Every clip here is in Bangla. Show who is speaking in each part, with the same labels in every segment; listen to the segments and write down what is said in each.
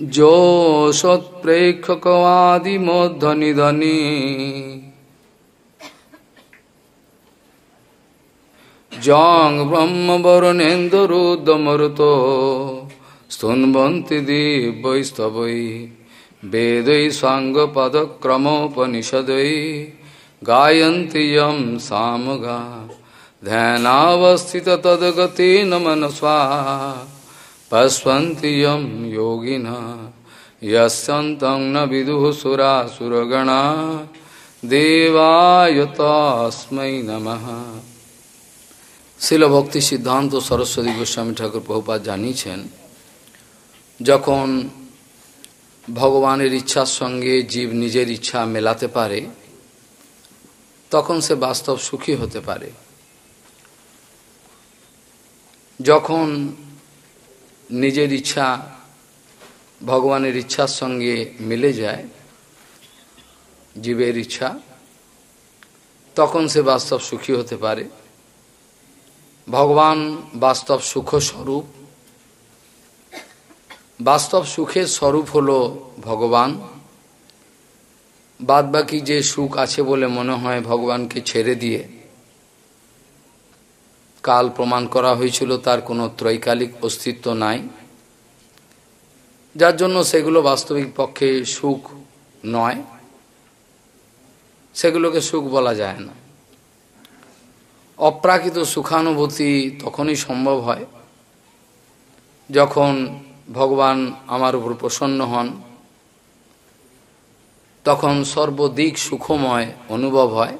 Speaker 1: जो सत्प्रेक्षकवादिमध्वनि धनी जंग ब्रह्म वरुणेन्दुरुदमरुतो स्तुन्वन्ति दिवैस्तवै वेदै साङ्गपदक्रमोपनिषदै गायन्ति यं सामगा ध्यानावस्थिततद्गतेन मनस्वा पश्वन्ति यं योगिनः यस्यन्तं न विदुः सुरासुरगणा देवाय तस्मै সিদ্ধান্ত সরস্বতী গোস্বামী ঠাকুর প্রভুপাত জানিয়েছেন যখন ভগবানের ইচ্ছার সঙ্গে জীব নিজের ইচ্ছা মেলাতে পারে তখন সে বাস্তব সুখী হতে পারে যখন নিজের ইচ্ছা ভগবানের ইচ্ছার সঙ্গে মিলে যায় জীবের ইচ্ছা তখন সে বাস্তব সুখী হতে পারে ভগবান বাস্তব সুখস্বরূপ বাস্তব সুখের স্বরূপ হল ভগবান বাদবাকি যে সুখ আছে বলে মনে হয় ভগবানকে ছেড়ে দিয়ে কাল প্রমাণ করা হয়েছিল তার কোনো ত্রৈকালিক অস্তিত্ব নাই যার জন্য সেগুলো বাস্তবিক পক্ষে সুখ নয় সেগুলোকে সুখ বলা যায় না অপ্রাকৃত সুখানুভূতি তখনই সম্ভব হয় যখন ভগবান আমার উপর প্রসন্ন হন তখন সর্বদিক সুখময় অনুভব হয়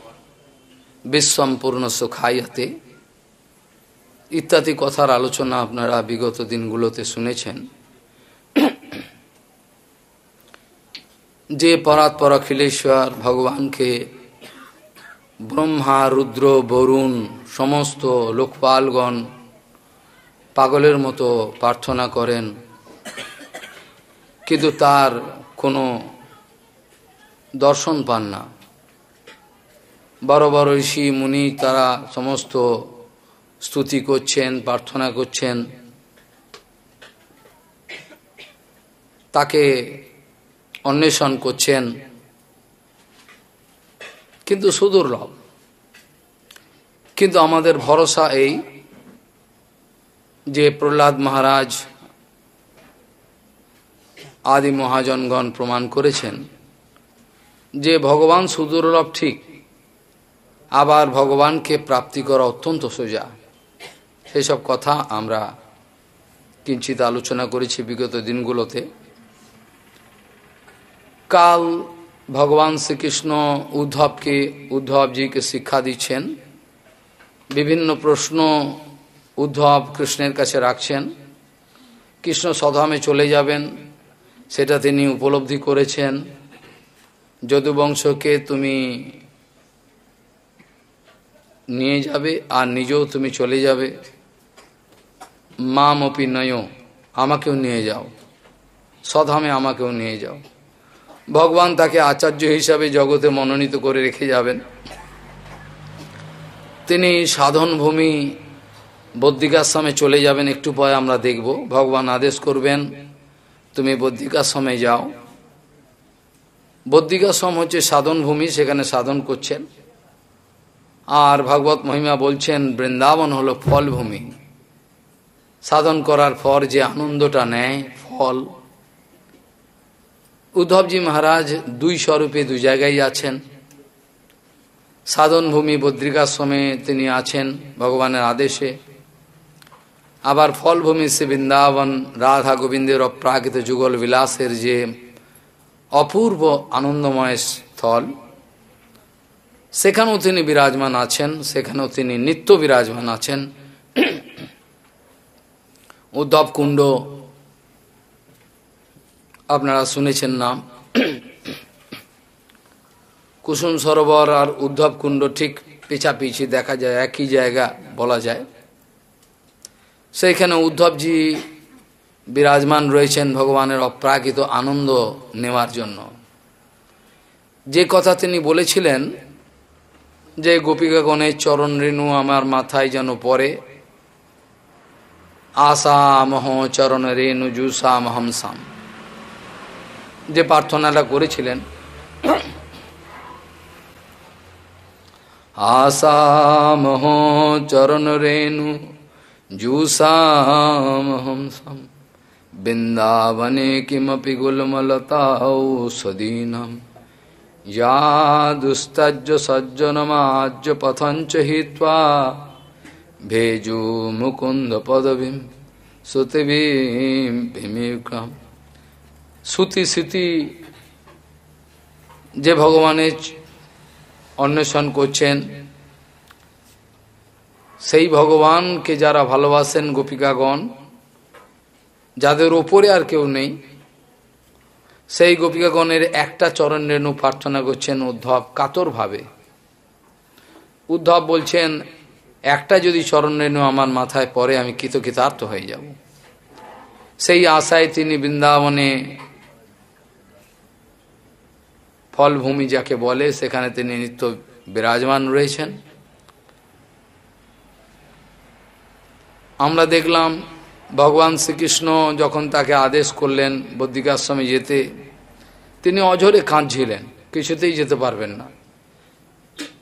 Speaker 1: বিশ্বম্পূর্ণ সুখায়তে ইত্যাদি কথার আলোচনা আপনারা বিগত দিনগুলোতে শুনেছেন যে পরাৎপর অখিলেশ্বর ভগবানকে ব্রহ্মা রুদ্র বরুণ সমস্ত লোকপালগণ পাগলের মতো প্রার্থনা করেন কিন্তু তার কোনো দর্শন পান না বড় বড় ঋষি মুনি তারা সমস্ত স্তুতি করছেন প্রার্থনা করছেন তাকে অন্বেষণ করছেন কিন্তু সুদুর্লভ কিন্তু আমাদের ভরসা এই যে প্রহ্লাদ মহারাজ আদি মহাজনগণ প্রমাণ করেছেন যে ভগবান সুদুর্লভ ঠিক আবার ভগবানকে প্রাপ্তি করা অত্যন্ত সোজা সেই সব কথা আমরা কিঞ্চিত আলোচনা করেছি বিগত দিনগুলোতে কাল ভগবান শ্রীকৃষ্ণ উদ্ধবকে উদ্ধবজিকে শিক্ষা দিচ্ছেন বিভিন্ন প্রশ্ন উদ্ধব কৃষ্ণের কাছে রাখছেন কৃষ্ণ সধামে চলে যাবেন সেটা তিনি উপলব্ধি করেছেন যদুবংশকে তুমি নিয়ে যাবে আর নিজেও তুমি চলে যাবে মাম অপি নয় আমাকেও নিয়ে যাও সধামে আমাকেও নিয়ে যাও ভগবান তাকে আচার্য হিসাবে জগতে মনোনীত করে রেখে যাবেন তিনি সাধনভূমি বদ্রিকাশ্রমে চলে যাবেন একটু পরে আমরা দেখব ভগবান আদেশ করবেন তুমি বদ্রিকাশ্রমে যাও বদ্রিকাশ্রম হচ্ছে সাধনভূমি সেখানে সাধন করছেন আর ভাগবত মহিমা বলছেন বৃন্দাবন হলো ফলভূমি সাধন করার পর যে আনন্দটা নেয় ফল উদ্ধবজি মহারাজ দুই স্বরূপে দুই জায়গায় আছেন সাধনভূমি বদ্রিকাশ্রমে তিনি আছেন ভগবানের আদেশে আবার ফলভূমি শ্রী বৃন্দাবন রাধা গোবিন্দের অপ্রাকৃত যুগল বিলাসের যে অপূর্ব আনন্দময় স্থল সেখানেও তিনি বিরাজমান আছেন সেখানেও তিনি নিত্য বিরাজমান আছেন উদ্ধব কুণ্ড আপনারা শুনেছেন নাম কুসুম সরোবর আর উদ্ধব কুণ্ড ঠিক পিছাপিছি দেখা যায় একই জায়গা বলা যায় সেইখানে উদ্ধবজি বিরাজমান রয়েছেন ভগবানের অপ্রাকৃত আনন্দ নেওয়ার জন্য যে কথা তিনি বলেছিলেন যে গোপিকা চরণ রেণু আমার মাথায় যেন পরে আসামহ চরণ জুসাম হমসাম যে প্রার্থনাটা করেছিলেন আসামহ চরণ রেণু জুসাম হমসাম বৃন্দাবনে কিমপি গুলমলতা সদীনম যা দুস্তজ্জ সজ্জনমাজ্য পথঞ্চ হিত্বা भेजो মুকুন্দ पदवीं श्रुतिवीं भीमिक्रम শ্রুতি স্মৃতি যে ভগবানের অন্বেষণ করছেন সেই ভগবানকে যারা ভালোবাসেন গোপিকাগণ যাদের ওপরে আর কেউ নেই সেই গোপিকাগণের একটা চরণ রেণু প্রার্থনা করছেন উদ্ধব কাতরভাবে উদ্ধব বলছেন একটা যদি চরণরেণু আমার মাথায় পরে আমি কৃতকৃতার্থ হয়ে যাব সেই আশায় তিনি বৃন্দাবনে ফলভূমি যাকে বলে সেখানে তিনি নিত্য বিরাজমান রয়েছেন আমরা দেখলাম ভগবান শ্রীকৃষ্ণ যখন তাকে আদেশ করলেন বদ্রিকাশ্রমে যেতে তিনি অঝরে কাঁদছিলেন কিছুতেই যেতে পারবেন না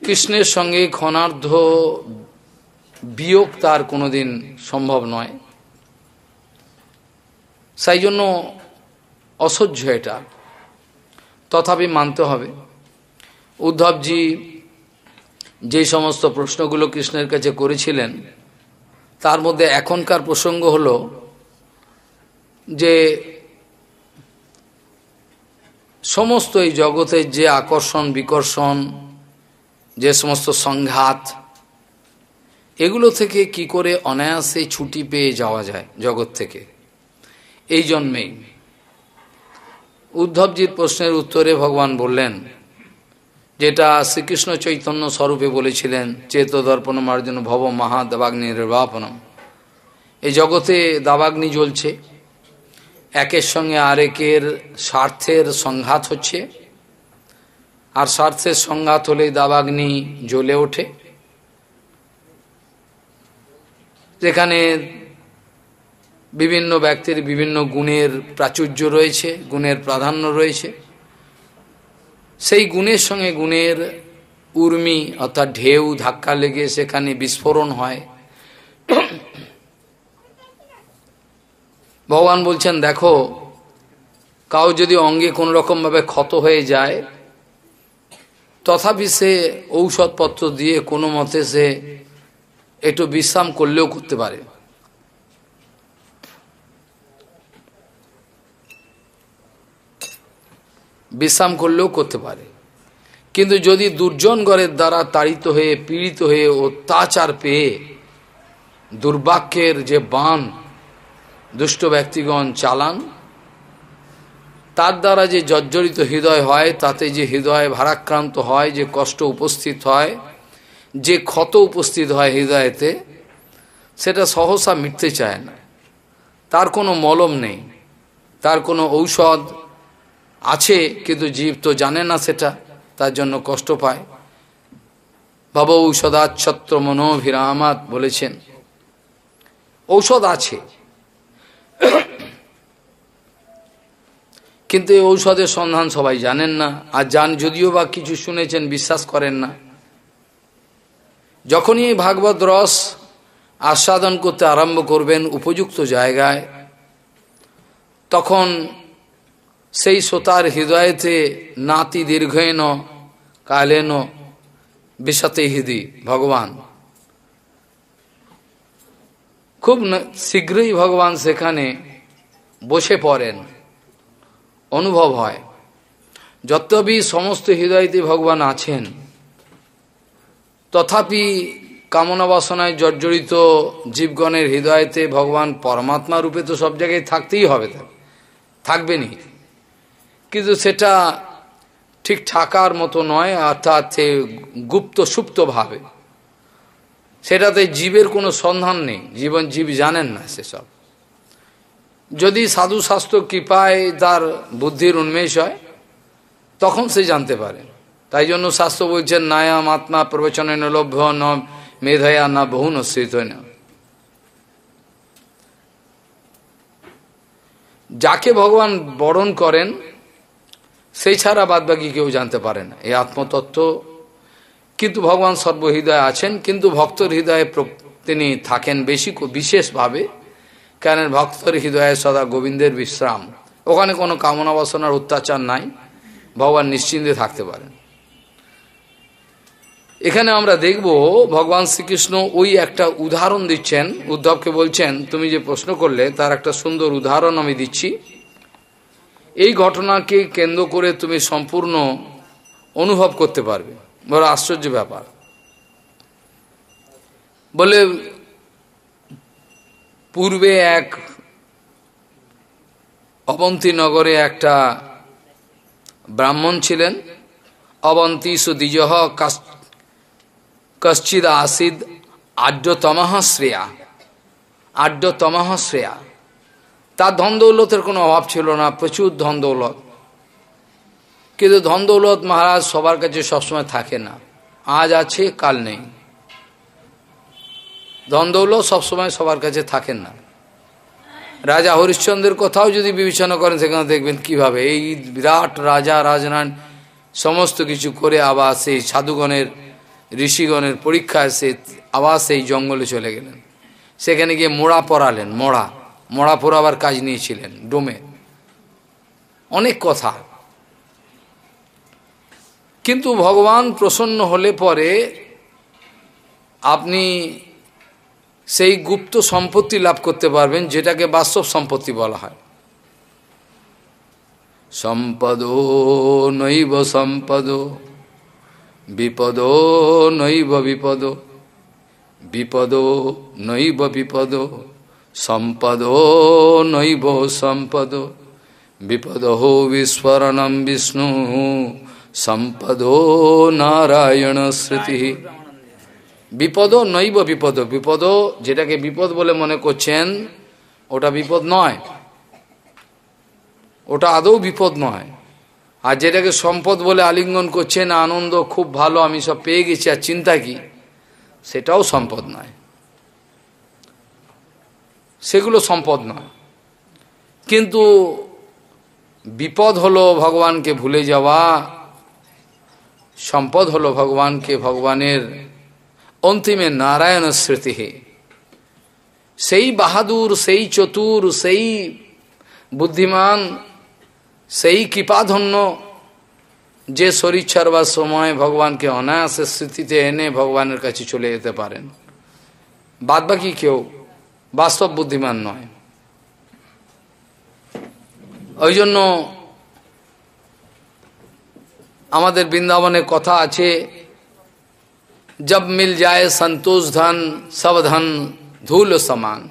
Speaker 1: কৃষ্ণের সঙ্গে ক্ষণার্ধ বিয়োগ তার কোনোদিন সম্ভব নয় সেই জন্য অসহ্য এটা তথাপি মানতে হবে উদ্ধবজি যে সমস্ত প্রশ্নগুলো কৃষ্ণের কাছে করেছিলেন তার মধ্যে এখনকার প্রসঙ্গ হল যে সমস্ত এই জগতের যে আকর্ষণ বিকর্ষণ যে সমস্ত সংঘাত এগুলো থেকে কি করে অনায়াসে ছুটি পেয়ে যাওয়া যায় জগৎ থেকে এই জন্মেই উদ্ধবজির প্রশ্নের উত্তরে ভগবান বললেন যেটা শ্রীকৃষ্ণ চৈতন্য স্বরূপে বলেছিলেন চেত দর্পণ মার্জন ভব মহা দাবাগ্নি বাপনম এই জগতে দাবাগ্নি জ্বলছে একের সঙ্গে আরেকের স্বার্থের সংঘাত হচ্ছে আর স্বার্থের সংঘাত হলে দাবাগ্নি জ্বলে ওঠে যেখানে বিভিন্ন ব্যক্তির বিভিন্ন গুণের প্রাচুর্য রয়েছে গুণের প্রাধান্য রয়েছে সেই গুণের সঙ্গে গুণের উর্মি অর্থাৎ ঢেউ ধাক্কা লেগে সেখানে বিস্ফোরণ হয় ভগবান বলছেন দেখো কাউ যদি অঙ্গে কোন রকমভাবে ক্ষত হয়ে যায় তথাপি সে ঔষধপত্র দিয়ে কোনো মতে সে একটু বিশ্রাম করলেও করতে পারে বিশ্রাম করলেও করতে পারে কিন্তু যদি দুর্জনগরের দ্বারা তাড়িত হয়ে পীড়িত হয়ে অত্যাচার পেয়ে দুর্ভাগ্যের যে বান দুষ্ট ব্যক্তিগণ চালান তার দ্বারা যে জর্জরিত হৃদয় হয় তাতে যে হৃদয় ভারাক্রান্ত হয় যে কষ্ট উপস্থিত হয় যে ক্ষত উপস্থিত হয় হৃদয়েতে সেটা সহসা মিটতে চায় না তার কোনো মলম নেই তার কোনো ঔষধ আছে কিন্তু জীব তো জানে না সেটা তার জন্য কষ্ট পায় ভব ঔষধাচ্ছত্র মনোভিরামাত বলেছেন ঔষধ আছে কিন্তু এই ঔষধের সন্ধান সবাই জানেন না আর যান যদিও বা কিছু শুনেছেন বিশ্বাস করেন না যখনই ভাগবত রস আস্বাদন করতে আরম্ভ করবেন উপযুক্ত জায়গায় তখন সেই শ্রোতার হৃদয়েতে নাতি দীর্ঘেন কালেন বিষাতে হৃদি ভগবান খুব শীঘ্রই ভগবান সেখানে বসে পড়েন অনুভব হয় যতবি সমস্ত হৃদয়তে ভগবান আছেন তথাপি কামনা বাসনায় জর্জরিত জীবগণের হৃদয়তে ভগবান পরমাত্মা রূপে তো সব জায়গায় থাকতেই হবে থাকবেনি কিন্তু সেটা ঠিক থাকার মতো নয় অর্থাৎ সে গুপ্ত সুপ্তভাবে সেটাতে জীবের কোনো সন্ধান নেই জীবন জীব জানেন না সেসব যদি সাধু স্বাস্থ্য কৃপায় তার বুদ্ধির উন্মেষ হয় তখন সে জানতে পারে তাই জন্য শাস্ত্র বলছেন নায়াম আত্মা প্রবচনে নলভ্য ন মেধায়া না বহু নশ্রিত না যাকে ভগবান বরণ করেন সেই ছাড়া বাদবাকি কেউ জানতে পারে না এই আত্মতত্ত্ব কিন্তু ভগবান সর্বহৃদয় আছেন কিন্তু ভক্তর হৃদয়ে তিনি থাকেন বেশি বিশেষভাবে কারণ ভক্তর হৃদয়ে সদা গোবিন্দের বিশ্রাম ওখানে কোনো কামনা বাসনার অত্যাচার নাই ভগবান নিশ্চিন্তে থাকতে পারেন এখানে আমরা দেখব ভগবান শ্রীকৃষ্ণ ওই একটা উদাহরণ দিচ্ছেন উদ্ধবকে বলছেন তুমি যে প্রশ্ন করলে তার একটা সুন্দর উদাহরণ আমি দিচ্ছি এই ঘটনাকে কেন্দ্র করে তুমি সম্পূর্ণ অনুভব করতে পারবে বড় আশ্চর্য ব্যাপার বলে পূর্বে এক অবন্তী নগরে একটা ব্রাহ্মণ ছিলেন অবন্তী সুদিজহ কাস্ট কশ্চিদ আসিদ আড্যতমাহ শ্রেয়া আড্যতমাহ শ্রেয়া তার ধন দৌলতের কোনো অভাব ছিল না প্রচুর ধন দৌলত কিন্তু ধন দৌলত মহারাজ সবার কাছে সবসময় থাকে না আজ আছে কাল নেই ধন দৌলত সবসময় সবার কাছে থাকেন না রাজা হরিশ্চন্দ্রের কোথাও যদি বিবেচনা করেন সেখানে দেখবেন কিভাবে এই বিরাট রাজা রাজনান সমস্ত কিছু করে আবার সেই সাধুগণের ঋষিগণের পরীক্ষায় সে আবার সেই জঙ্গলে চলে গেলেন সেখানে গিয়ে মোড়া পড়ালেন মোড়া মোড়া পড়াবার কাজ নিয়েছিলেন ডোমে অনেক কথা কিন্তু ভগবান প্রসন্ন হলে পরে আপনি সেই গুপ্ত সম্পত্তি লাভ করতে পারবেন যেটাকে বাস্তব সম্পত্তি বলা হয় সম্পদ নৈব সম্পদ বিপদ নৈব বিপদ বিপদ নৈব বিপদ সম্পদ নৈব সম্পদ বিপদ বিস্মরণম বিষ্ণু সম্পদ নারায়ণ স্মৃতি বিপদ নৈব বিপদ বিপদ যেটাকে বিপদ বলে মনে করছেন ওটা বিপদ নয় ওটা আদৌ বিপদ নয় আর যেটাকে সম্পদ বলে আলিঙ্গন করছেন আনন্দ খুব ভালো আমি সব পেয়ে গেছি আর চিন্তা কি সেটাও সম্পদ নয় সেগুলো সম্পদ নয় কিন্তু বিপদ হলো ভগবানকে ভুলে যাওয়া সম্পদ হলো ভগবানকে ভগবানের অন্তিমে নারায়ণ স্মৃতি সেই বাহাদুর সেই চতুর সেই বুদ্ধিমান সেই কৃপাধন্য যে শরীর ছাড়বার সময় ভগবানকে অনায়াসের স্মৃতিতে এনে ভগবানের কাছে চলে যেতে পারেন বাদবাকি কেউ বাস্তব বুদ্ধিমান নয় ওই জন্য আমাদের বৃন্দাবনে কথা আছে জব মিল যায় সন্তোষ ধন সব ধন ধুল সমান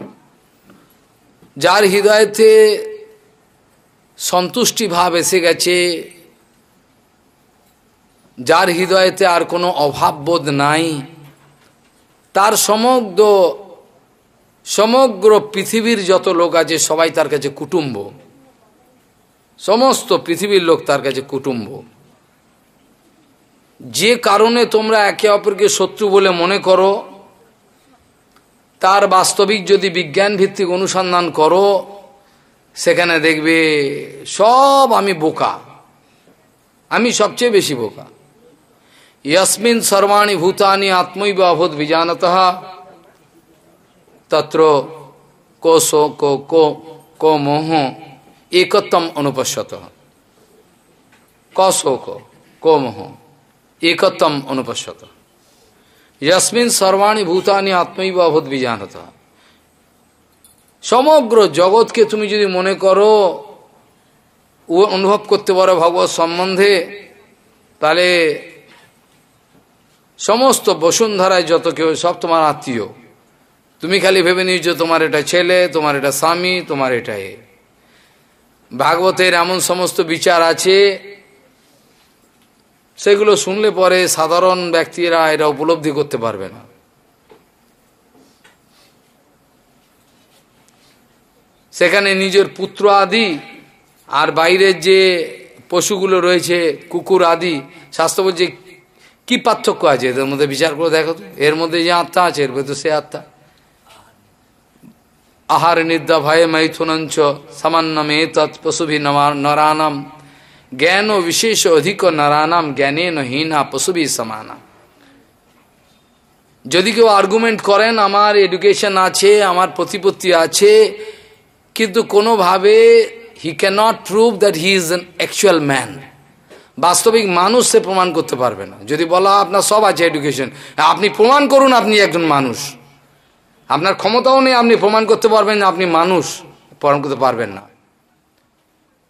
Speaker 1: যার হৃদয়তে সন্তুষ্টি ভাব এসে গেছে যার হৃদয়েতে আর কোনো অভাববোধ নাই তার সমগ্র সমগ্র পৃথিবীর যত লোক আছে সবাই তার কাছে কুটুম্ব সমস্ত পৃথিবীর লোক তার কাছে কুটুম্ব যে কারণে তোমরা একে অপরকে শত্রু বলে মনে করো তার বাস্তবিক যদি বিজ্ঞান ভিত্তিক অনুসন্ধান করো সেখানে দেখবি সব আমি বোকা আমি সবচেয়ে বেশি বোকা ইয়াসমিন সর্বানি ভূতাানি আত্মৈব অভদ বিজ্ঞানতহ তত্র কোসোক কো কো মোহ একতম অনুপশত কসোক কো মোহ একতম অনুপশত ইয়াসমিন সর্বানি ভূতাানি আত্মৈব অভদ বিজ্ঞানতহ সমগ্র জগৎকে তুমি যদি মনে করো অনুভব করতে পারো ভগবত সম্বন্ধে তাহলে সমস্ত বসুন্ধরায় যত কেউ সব তোমার আত্মীয় তুমি খালি ভেবে নিয়েছো তোমার এটা ছেলে তোমার এটা স্বামী তোমার এটা এ ভাগবতের এমন সমস্ত বিচার আছে সেগুলো শুনলে পরে সাধারণ ব্যক্তিরা এটা উপলব্ধি করতে পারবে না সেখানে নিজের পুত্র আদি আর বাইরের যে পশুগুলো রয়েছে কুকুর আদি স্বাস্থ্য বলছে কী পার্থক্য আছে এদের মধ্যে বিচার করে দেখো তো এর মধ্যে যে আত্মা আছে এর ভেতর সে আত্মা আহার নিদ্রা ভয়ে সামান্য তৎ সামান্নমে তৎপশুভি নরানম জ্ঞান ও বিশেষ অধিক নরানাম জ্ঞানে নহীনা পশুভি সমানা যদি কেউ আর্গুমেন্ট করেন আমার এডুকেশন আছে আমার প্রতিপত্তি আছে কিন্তু কোনোভাবে he cannot prove that he is actual man বাস্তবিক মানুষ সে প্রমাণ করতে পারবে না যদি বলা আপনার সব আছে এডুকেশন আপনি প্রমাণ করুন আপনি একজন মানুষ আপনার ক্ষমতাও নেই আপনি প্রমাণ করতে পারবেন না আপনি মানুষ প্রমাণ করতে পারবেন না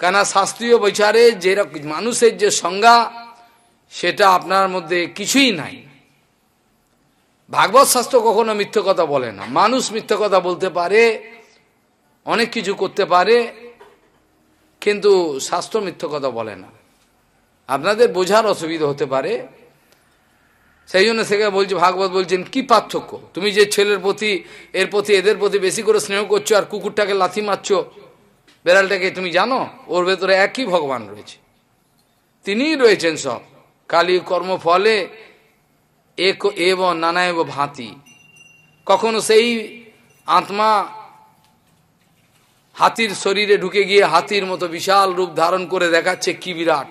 Speaker 1: কেন শাস্ত্রীয় বিচারে যে মানুষের যে সংজ্ঞা সেটা আপনার মধ্যে কিছুই নাই ভাগবত শাস্ত্র কখনো মিথ্য কথা বলে না মানুষ মিথ্য কথা বলতে পারে অনেক কিছু করতে পারে কিন্তু শাস্ত্র মিথ্য কথা বলে না আপনাদের বোঝার অসুবিধা হতে পারে সেই জন্য সেখানে বলছে ভাগবত বলছেন কি পার্থক্য তুমি যে ছেলের প্রতি এর প্রতি এদের প্রতি বেশি করে স্নেহ করছো আর কুকুরটাকে লাথি মারছ বেড়ালটাকে তুমি জানো ওর ভেতরে একই ভগবান রয়েছে তিনিই রয়েছেন সব কালী কর্মফলে এক এব নানায়ব ভাতি কখনো সেই আত্মা হাতির শরীরে ঢুকে গিয়ে হাতির মতো বিশাল রূপ ধারণ করে দেখাচ্ছে কি বিরাট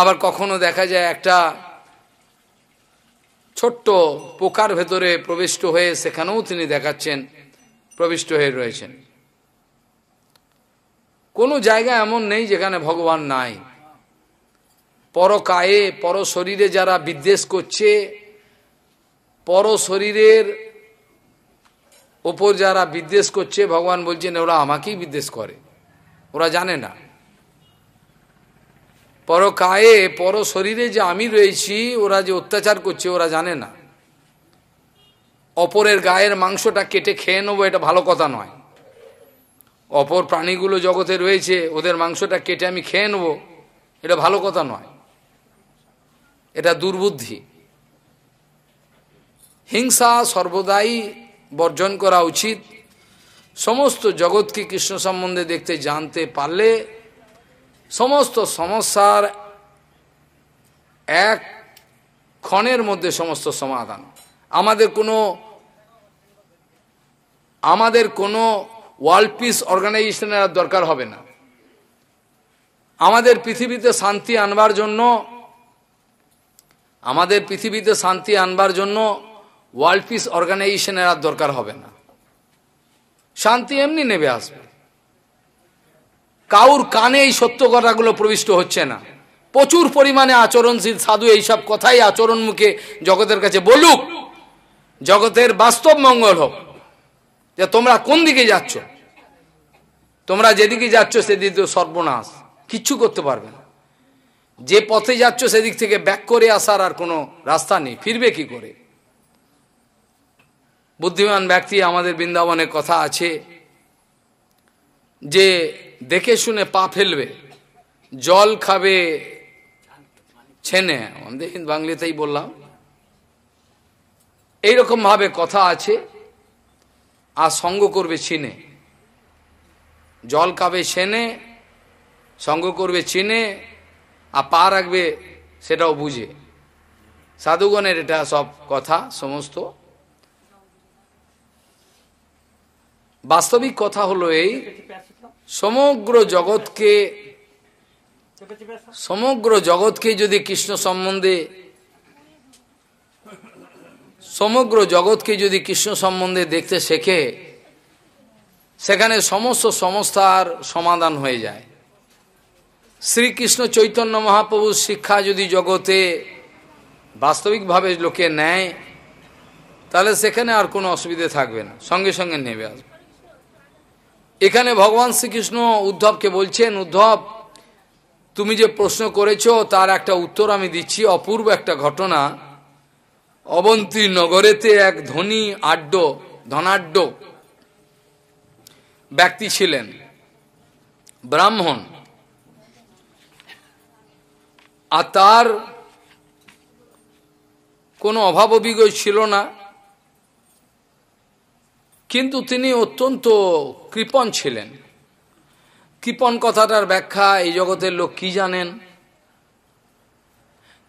Speaker 1: আবার কখনো দেখা যায় একটা ছোট্ট পোকার ভেতরে প্রবিষ্ট হয়ে সেখানেও তিনি দেখাচ্ছেন প্রবিষ্ট হয়ে রয়েছেন কোনো জায়গা এমন নেই যেখানে ভগবান নাই পর কায়ে পর শরীরে যারা বিদ্বেষ করছে পর শরীরের ওপর যারা বিদ্বেষ করছে ভগবান বলছেন ওরা আমাকেই বিদ্বেষ করে ওরা জানে না পর কায়ে পর শরীরে যে আমি রয়েছি ওরা যে অত্যাচার করছে ওরা জানে না অপরের গায়ের মাংসটা কেটে খেয়ে নেবো এটা ভালো কথা নয় অপর প্রাণীগুলো জগতে রয়েছে ওদের মাংসটা কেটে আমি খেয়ে নেবো এটা ভালো কথা নয় এটা দুর্বুদ্ধি হিংসা সর্বদাই বর্জন করা উচিত সমস্ত জগৎকে কৃষ্ণ সম্বন্ধে দেখতে জানতে পারলে সমস্ত সমস্যার এক ক্ষণের মধ্যে সমস্ত সমাধান আমাদের কোনো আমাদের কোনো ওয়ার্ল্ড পিস অর্গানাইজেশনের দরকার হবে না আমাদের পৃথিবীতে শান্তি আনবার জন্য আমাদের পৃথিবীতে শান্তি আনবার জন্য ওয়ার্ল্ড পিস অর্গানাইজেশনের আর দরকার হবে না শান্তি এমনি নেবে আসবে কাউর কানে এই সত্য কথাগুলো প্রবিষ্ট হচ্ছে না প্রচুর পরিমাণে আচরণশীল সাধু এইসব কথাই আচরণ মুখে জগতের কাছে বলুক জগতের বাস্তব মঙ্গল হোক যে তোমরা কোন দিকে যাচ্ছ তোমরা যেদিকে যাচ্ছ তো সর্বনাশ কিচ্ছু করতে পারবে না যে পথে যাচ্ছ সেদিক থেকে ব্যাক করে আসার আর কোনো রাস্তা নেই ফিরবে কি করে বুদ্ধিমান ব্যক্তি আমাদের বৃন্দাবনে কথা আছে যে দেখে শুনে পা ফেলবে জল খাবে ছেনে আমাদের বাংলাতেই বললাম এইরকমভাবে কথা আছে আর সঙ্গ করবে চিনে জল খাবে ছেনে সঙ্গ করবে চিনে আর পা রাখবে সেটাও বুঝে সাধুগণের এটা সব কথা সমস্ত বাস্তবিক কথা হলো এই সমগ্র জগৎকে সমগ্র জগৎকে যদি কৃষ্ণ সম্বন্ধে সমগ্র জগৎকে যদি কৃষ্ণ সম্বন্ধে দেখতে শেখে সেখানে সমস্ত সমস্যার সমাধান হয়ে যায় শ্রীকৃষ্ণ চৈতন্য মহাপ্রভুর শিক্ষা যদি জগতে বাস্তবিকভাবে লোকে নেয় তাহলে সেখানে আর কোনো অসুবিধে থাকবে না সঙ্গে সঙ্গে নেবে আসবে এখানে ভগবান শ্রীকৃষ্ণ উদ্ধবকে বলছেন উদ্ধব তুমি যে প্রশ্ন করেছো তার একটা উত্তর আমি দিচ্ছি অপূর্ব একটা ঘটনা অবন্তী নগরেতে এক ধনী আড্য ধনাঢ্য ব্যক্তি ছিলেন ব্রাহ্মণ আর তার কোনো অভাব অভিজ্ঞ ছিল না কিন্তু তিনি অত্যন্ত কৃপণ ছিলেন কৃপণ কথাটার ব্যাখ্যা এই জগতের লোক কি জানেন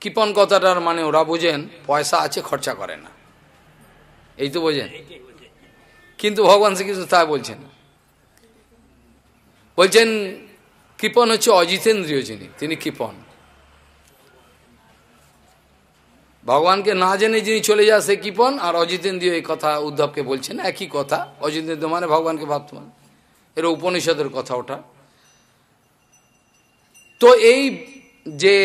Speaker 1: কৃপণ কথাটার মানে ওরা বোঝেন পয়সা আছে খরচা করে না এই তো বোঝেন কিন্তু ভগবান শ্রীকৃষ্ণ তা বলছেন বলছেন কৃপণ হচ্ছে অজিতেন্দ্রীয় যিনি তিনি কৃপণ ভগবানকে না জেনে যিনি চলে যা সে কিপন আর অজিতেন্দ্রীয় এই কথা উদ্ধবকে বলছেন একই কথা অজিতেন্দ্র মানে ভগবানকে ভাবতমান এটা উপনিষদের কথা ওটা তো এই যে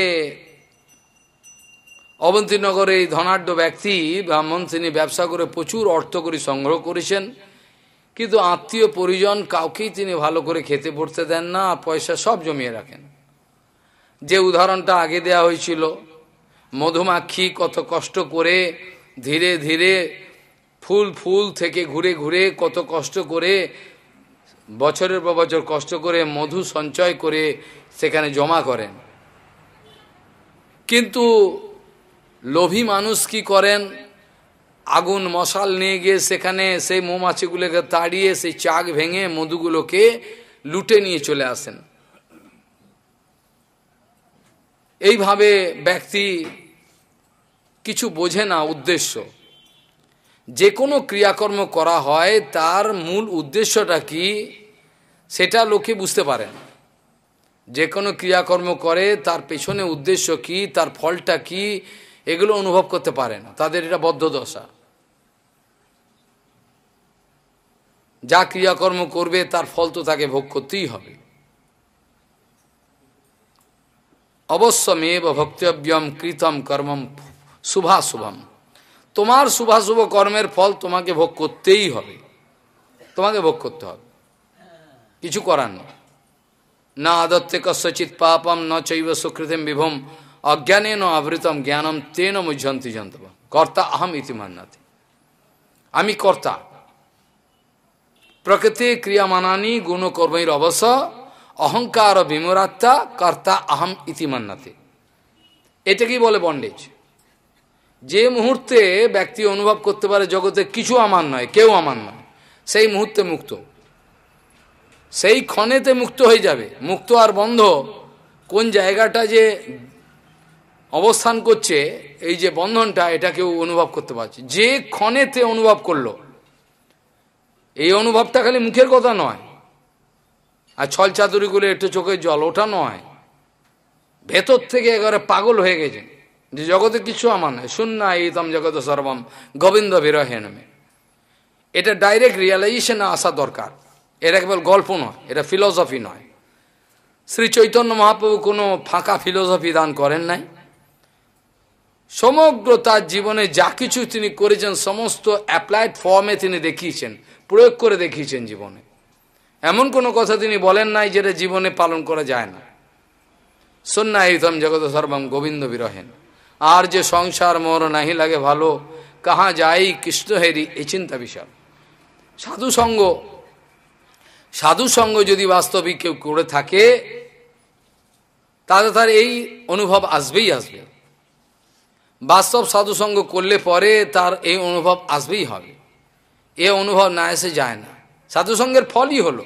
Speaker 1: অবন্তীনগরে এই ধনাঢ্য ব্যক্তি ব্রাহ্মণ তিনি ব্যবসা করে প্রচুর অর্থ করে সংগ্রহ করেছেন কিন্তু আত্মীয় পরিজন কাউকেই তিনি ভালো করে খেতে পড়তে দেন না পয়সা সব জমিয়ে রাখেন যে উদাহরণটা আগে দেয়া হয়েছিল মধুমাক্ষি কত কষ্ট করে ধীরে ধীরে ফুল ফুল থেকে ঘুরে ঘুরে কত কষ্ট করে বছরের পর বছর কষ্ট করে মধু সঞ্চয় করে সেখানে জমা করেন কিন্তু লোভী মানুষ কি করেন আগুন মশাল নিয়ে গিয়ে সেখানে সেই মৌমাছিগুলোকে তাড়িয়ে সেই চাক ভেঙে মধুগুলোকে লুটে নিয়ে চলে আসেন এইভাবে ব্যক্তি কিছু বোঝে না উদ্দেশ্য যে কোনো ক্রিয়াকর্ম করা হয় তার মূল উদ্দেশ্যটা কি সেটা লোকে বুঝতে পারে না যে কোনো ক্রিয়াকর্ম করে তার পেছনে উদ্দেশ্য কি তার ফলটা কি এগুলো অনুভব করতে পারে না তাদের এটা বদ্ধদশা যা ক্রিয়াকর্ম করবে তার ফল তো তাকে ভোগ করতেই হবে অবশ্যমেব ভক্তব্যম কৃতম কর্মম শুভাশুভম তোমার শুভাশুভ কর্মের ফল তোমাকে ভোগ করতেই হবে তোমাকে ভোগ করতে হবে কিছু করার নেই না আদত্তে কস্যচিৎ পাপম ন চৈব সুকৃতিম বিভম অজ্ঞানে ন আবৃতম জ্ঞানম তেন মুঝন্তি যন্তব কর্তা আহম ইতিমান্নাতে আমি কর্তা প্রকৃতি ক্রিয়ামানানি গুণকর্মীর অবশ্য অহংকার বিমরাত্মা কর্তা আহম ইতিমান্নাতে এটাকেই বলে বন্ডেজ যে মুহূর্তে ব্যক্তি অনুভব করতে পারে জগতে কিছু আমার নয় কেউ আমার নয় সেই মুহূর্তে মুক্ত সেই ক্ষণেতে মুক্ত হয়ে যাবে মুক্ত আর বন্ধ কোন জায়গাটা যে অবস্থান করছে এই যে বন্ধনটা এটা কেউ অনুভব করতে পারছে যে ক্ষণেতে অনুভব করলো এই অনুভবটা খালি মুখের কথা নয় আর ছল চাতুরি করে একটু চোখের জল ওটা নয় ভেতর থেকে একবারে পাগল হয়ে গেছে যে জগতে কিছু আমার নয় শূন্য ইতম জগত সর্বম গোবিন্দ বিরহে নামে এটা ডাইরেক্ট রিয়ালাইজেশনে আসা দরকার এটা কেবল গল্প নয় এটা ফিলসফি নয় শ্রী চৈতন্য মহাপ্রভু কোনো ফাঁকা ফিলসফি দান করেন নাই সমগ্র তার জীবনে যা কিছু তিনি করেছেন সমস্ত অ্যাপ্লাইড ফর্মে তিনি দেখিয়েছেন প্রয়োগ করে দেখিয়েছেন জীবনে এমন কোনো কথা তিনি বলেন নাই যেটা জীবনে পালন করা যায় না সন্ন্যায়িতম জগত সর্বম গোবিন্দ বিরহেন আর যে সংসার মর নাহি লাগে ভালো কাহা যাই কৃষ্ণ হেরি এ চিন্তা বিশাল সাধু সঙ্গ সাধু সঙ্গ যদি বাস্তবিক কেউ করে থাকে তাহলে তার এই অনুভব আসবেই আসবে বাস্তব সাধু সঙ্গ করলে পরে তার এই অনুভব আসবেই হবে এ অনুভব না এসে যায় না সাধুসঙ্গের ফলই হলো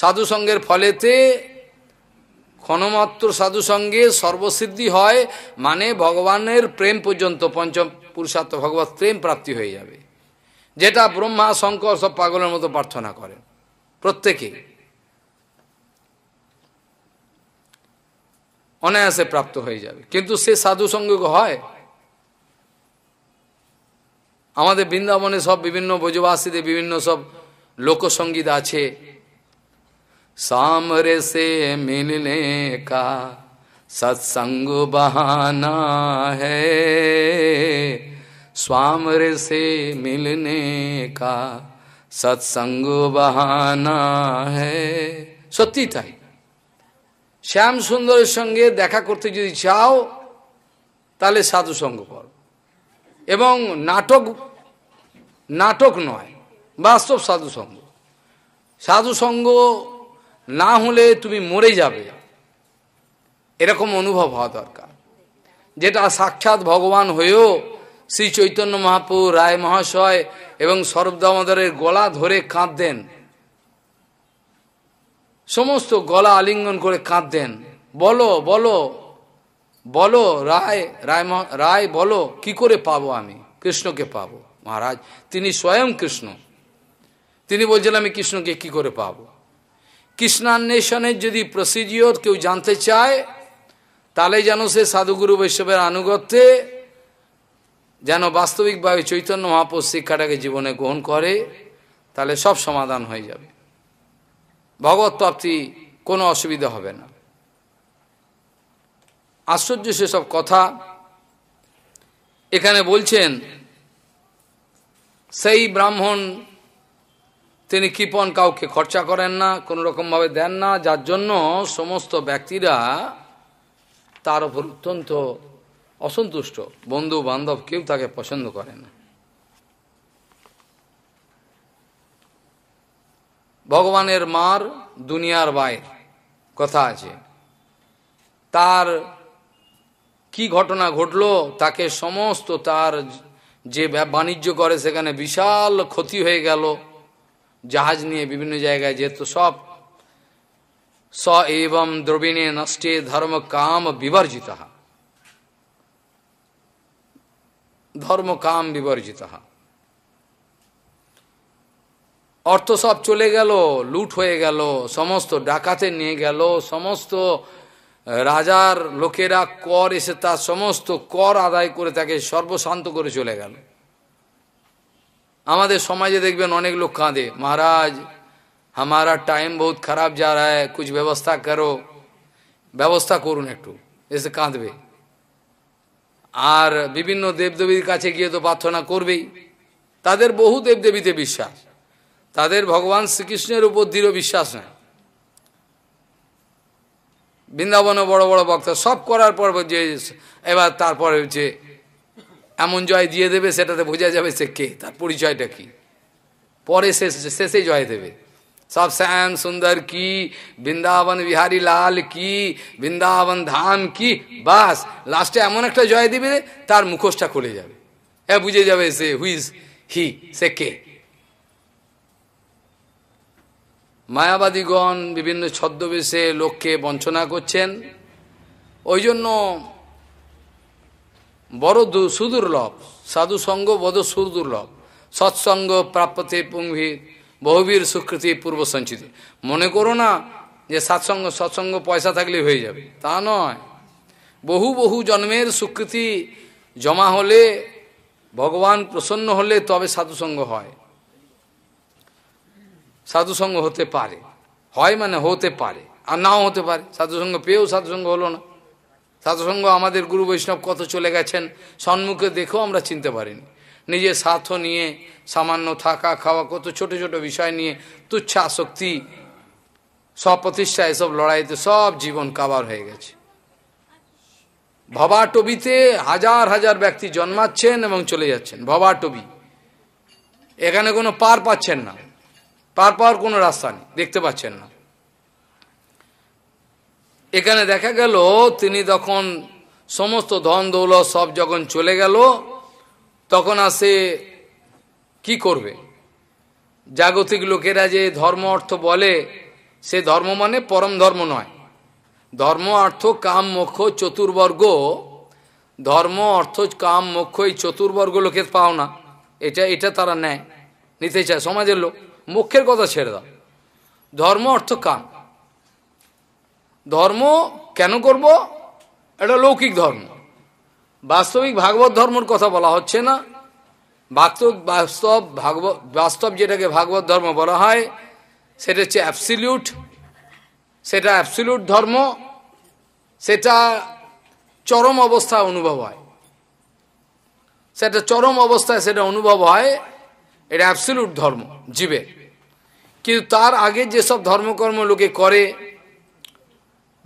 Speaker 1: সাধুসঙ্গের ফলেতে ক্ষণমাত্র সাধু সঙ্গে সর্বসিদ্ধি হয় মানে ভগবানের প্রেম পর্যন্ত পঞ্চম পুরুষার্থ ভগবত প্রেম প্রাপ্তি হয়ে যাবে যেটা ব্রহ্মা শঙ্কর সব পাগলের মতো প্রার্থনা করেন প্রত্যেকে অনায়াসে প্রাপ্ত হয়ে যাবে কিন্তু সে সাধু সঙ্গ হয় আমাদের বৃন্দাবনে সব বিভিন্ন ভোজবাসীদের বিভিন্ন সব লোকসঙ্গীত আছে सामरे से मिलने का सत्संग बहाना है स्वामरे से मिलने का सत्संग बहाना সত্যি তাই শ্যাম সুন্দরের সঙ্গে দেখা করতে যদি চাও তাহলে সাধুসঙ্গ সঙ্গ কর এবং নাটক নাটক নয় বাস্তব সাধুসঙ্গ সাধুসঙ্গ না হলে তুমি মরে যাবে এরকম অনুভব হওয়া দরকার যেটা সাক্ষাৎ ভগবান হয়েও শ্রী চৈতন্য মহাপুর রায় মহাশয় এবং সর্বদামোদরের গলা ধরে কাঁদতেন সমস্ত গলা আলিঙ্গন করে কাঁদতেন বলো বলো বলো রায় রায় রায় বলো কি করে পাবো আমি কৃষ্ণকে পাবো মহারাজ তিনি স্বয়ং কৃষ্ণ তিনি বলছিলেন আমি কৃষ্ণকে কি করে পাবো কৃষ্ণান্বেষণের যদি প্রসিডিওর কেউ জানতে চায় তাহলে যেন সে সাধুগুরু বৈষ্ণবের আনুগত্যে যেন বাস্তবিকভাবে চৈতন্য মহাপুর শিক্ষাটাকে জীবনে গ্রহণ করে তাহলে সব সমাধান হয়ে যাবে ভগবত প্রাপ্তি কোনো অসুবিধা হবে না আশ্চর্য সেসব কথা এখানে বলছেন সেই ব্রাহ্মণ তিনি কৃপন কাউকে খরচা করেন না কোনো রকমভাবে দেন না যার জন্য সমস্ত ব্যক্তিরা তার উপর অত্যন্ত অসন্তুষ্ট বন্ধু বান্ধব কেউ তাকে পছন্দ করে না ভগবানের মার দুনিয়ার বাইর কথা আছে তার কি ঘটনা ঘটল তাকে সমস্ত তার যে বাণিজ্য করে সেখানে বিশাল ক্ষতি হয়ে গেল জাহাজ নিয়ে বিভিন্ন জায়গায় যেহেতু সব স এবং দ্রবিণে নষ্টে ধর্ম কাম বিবর্জিত ধর্ম কাম বিবর্জিত অর্থ সব চলে গেল লুট হয়ে গেল সমস্ত ডাকাতে নিয়ে গেল সমস্ত রাজার লোকেরা কর এসে তার সমস্ত কর আদায় করে তাকে সর্বশান্ত করে চলে গেল আমাদের সমাজে দেখবেন অনেক লোক কাঁদে মহারাজ আমারা টাইম বহুত খারাপ যা रहा है ব্যবস্থা করো ব্যবস্থা করুন একটু এসে কাঁদবে আর বিভিন্ন দেবদেবীর কাছে গিয়ে তো প্রার্থনা করবেই তাদের বহু দেবদেবীতে বিশ্বাস তাদের ভগবান শ্রীকৃষ্ণের উপর দৃঢ় বিশ্বাস নেয় বৃন্দাবনে বড় বড় বক্তা সব করার পর যে এবার তারপরে হচ্ছে এমন জয় দিয়ে দেবে সেটাতে বোঝা যাবে সে কে তার পরিচয়টা কি পরে শেষ শেষে জয় দেবে সব শ্যাম সুন্দর কি বৃন্দাবন বিহারী লাল কি বৃন্দাবন ধাম কি বাস লাস্টে এমন একটা জয় দিবে তার মুখোশটা খুলে যাবে এ বুঝে যাবে সে হুইজ হি সে কে মায়াবাদীগণ বিভিন্ন ছদ্মবেশে লোককে বঞ্চনা করছেন ওই জন্য বড় সুদুর্লভ সাধুসঙ্গ বড় সুদুর্লভ সৎসঙ্গ প্রাপ্যতে পুংভীর বহুবীর সুকৃতি পূর্ব সঞ্চিত মনে করো না যে সৎসঙ্গ সৎসঙ্গ পয়সা থাকলে হয়ে যাবে তা নয় বহু বহু জন্মের সুকৃতি জমা হলে ভগবান প্রসন্ন হলে তবে সাধুসঙ্গ হয় সাধুসঙ্গ হতে পারে হয় মানে হতে পারে আর নাও হতে পারে সাধুসঙ্গ পেয়েও সাধুসঙ্গ হলো না সাধুসঙ্গ আমাদের গুরু বৈষ্ণব কত চলে গেছেন সন্মুখে দেখেও আমরা চিনতে পারিনি নিজে স্বার্থ নিয়ে সামান্য থাকা খাওয়া কত ছোট ছোট বিষয় নিয়ে তুচ্ছ আসক্তি স্বপ্রতিষ্ঠা এসব লড়াইতে সব জীবন কাবার হয়ে গেছে ভবাটবিতে হাজার হাজার ব্যক্তি জন্মাচ্ছেন এবং চলে যাচ্ছেন ভবাটবি এখানে কোনো পার পাচ্ছেন না পার পাওয়ার কোনো রাস্তা নেই দেখতে পাচ্ছেন না এখানে দেখা গেল তিনি তখন সমস্ত ধন দৌলত সব যখন চলে গেল তখন আসে কি করবে জাগতিক লোকেরা যে ধর্ম অর্থ বলে সে ধর্ম মানে পরম ধর্ম নয় ধর্ম অর্থ কাম মোক্ষ চতুর্বর্গ ধর্ম অর্থ কাম মোক্ষ এই চতুর্বর্গ লোকের পাও না এটা এটা তারা নেয় নিতে চায় সমাজের লোক মুখ্যের কথা ছেড়ে দাও ধর্ম অর্থ কাম ধর্ম কেন করব এটা লৌকিক ধর্ম বাস্তবিক ভাগবত ধর্মর কথা বলা হচ্ছে না বাস্তব বাস্তব ভাগবত বাস্তব যেটাকে ভাগবত ধর্ম বলা হয় সেটা হচ্ছে অ্যাবসিলিউট সেটা অ্যাবসিলিউট ধর্ম সেটা চরম অবস্থা অনুভব হয় সেটা চরম অবস্থায় সেটা অনুভব হয় এটা অ্যাবসিলিউট ধর্ম জীবে কিন্তু তার আগে যেসব ধর্মকর্ম লোকে করে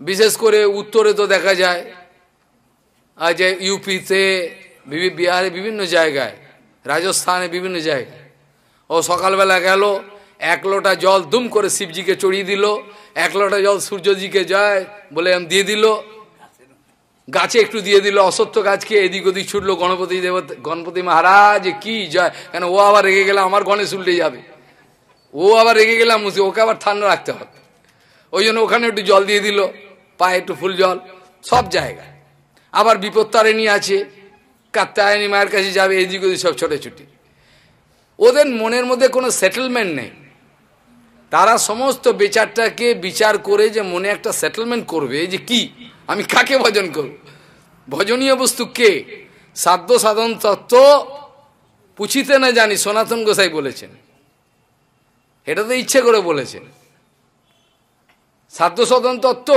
Speaker 1: বিশেষ করে উত্তরে তো দেখা যায় আর যে ইউপিতে বিহারে বিভিন্ন জায়গায় রাজস্থানে বিভিন্ন জায়গায় ও সকালবেলা গেল এক লোটা জল দুম করে শিবজিকে চড়িয়ে দিল এক লোটা জল সূর্যজিকে যায় বলে আমি দিয়ে দিল গাছে একটু দিয়ে দিল অসত্য গাছকে এদিক ওদিক ছুটলো গণপতি দেব গণপতি মহারাজ কি জয় কেন ও আবার রেগে গেলে আমার গণেশ উল্টে যাবে ও আবার রেগে গেলাম ওকে আবার ঠান্ডা রাখতে হবে ওই জন্য ওখানে একটু জল দিয়ে দিল পায়ে একটু ফুল জল সব জায়গায় আবার বিপত্তারিণী আছে কাত্তায়নী মায়ের কাছে যাবে এদিক ওদিক সব ছোটাছুটি ওদের মনের মধ্যে কোনো সেটেলমেন্ট নেই তারা সমস্ত বেচারটাকে বিচার করে যে মনে একটা সেটেলমেন্ট করবে যে কি আমি কাকে ভজন করব ভজনীয় বস্তু কে সাধ্য সাধন তত্ত্ব পুছিতে না জানি সনাতন গোসাই বলেছেন এটা তো ইচ্ছে করে বলেছেন সাধ্যসদন তত্ত্ব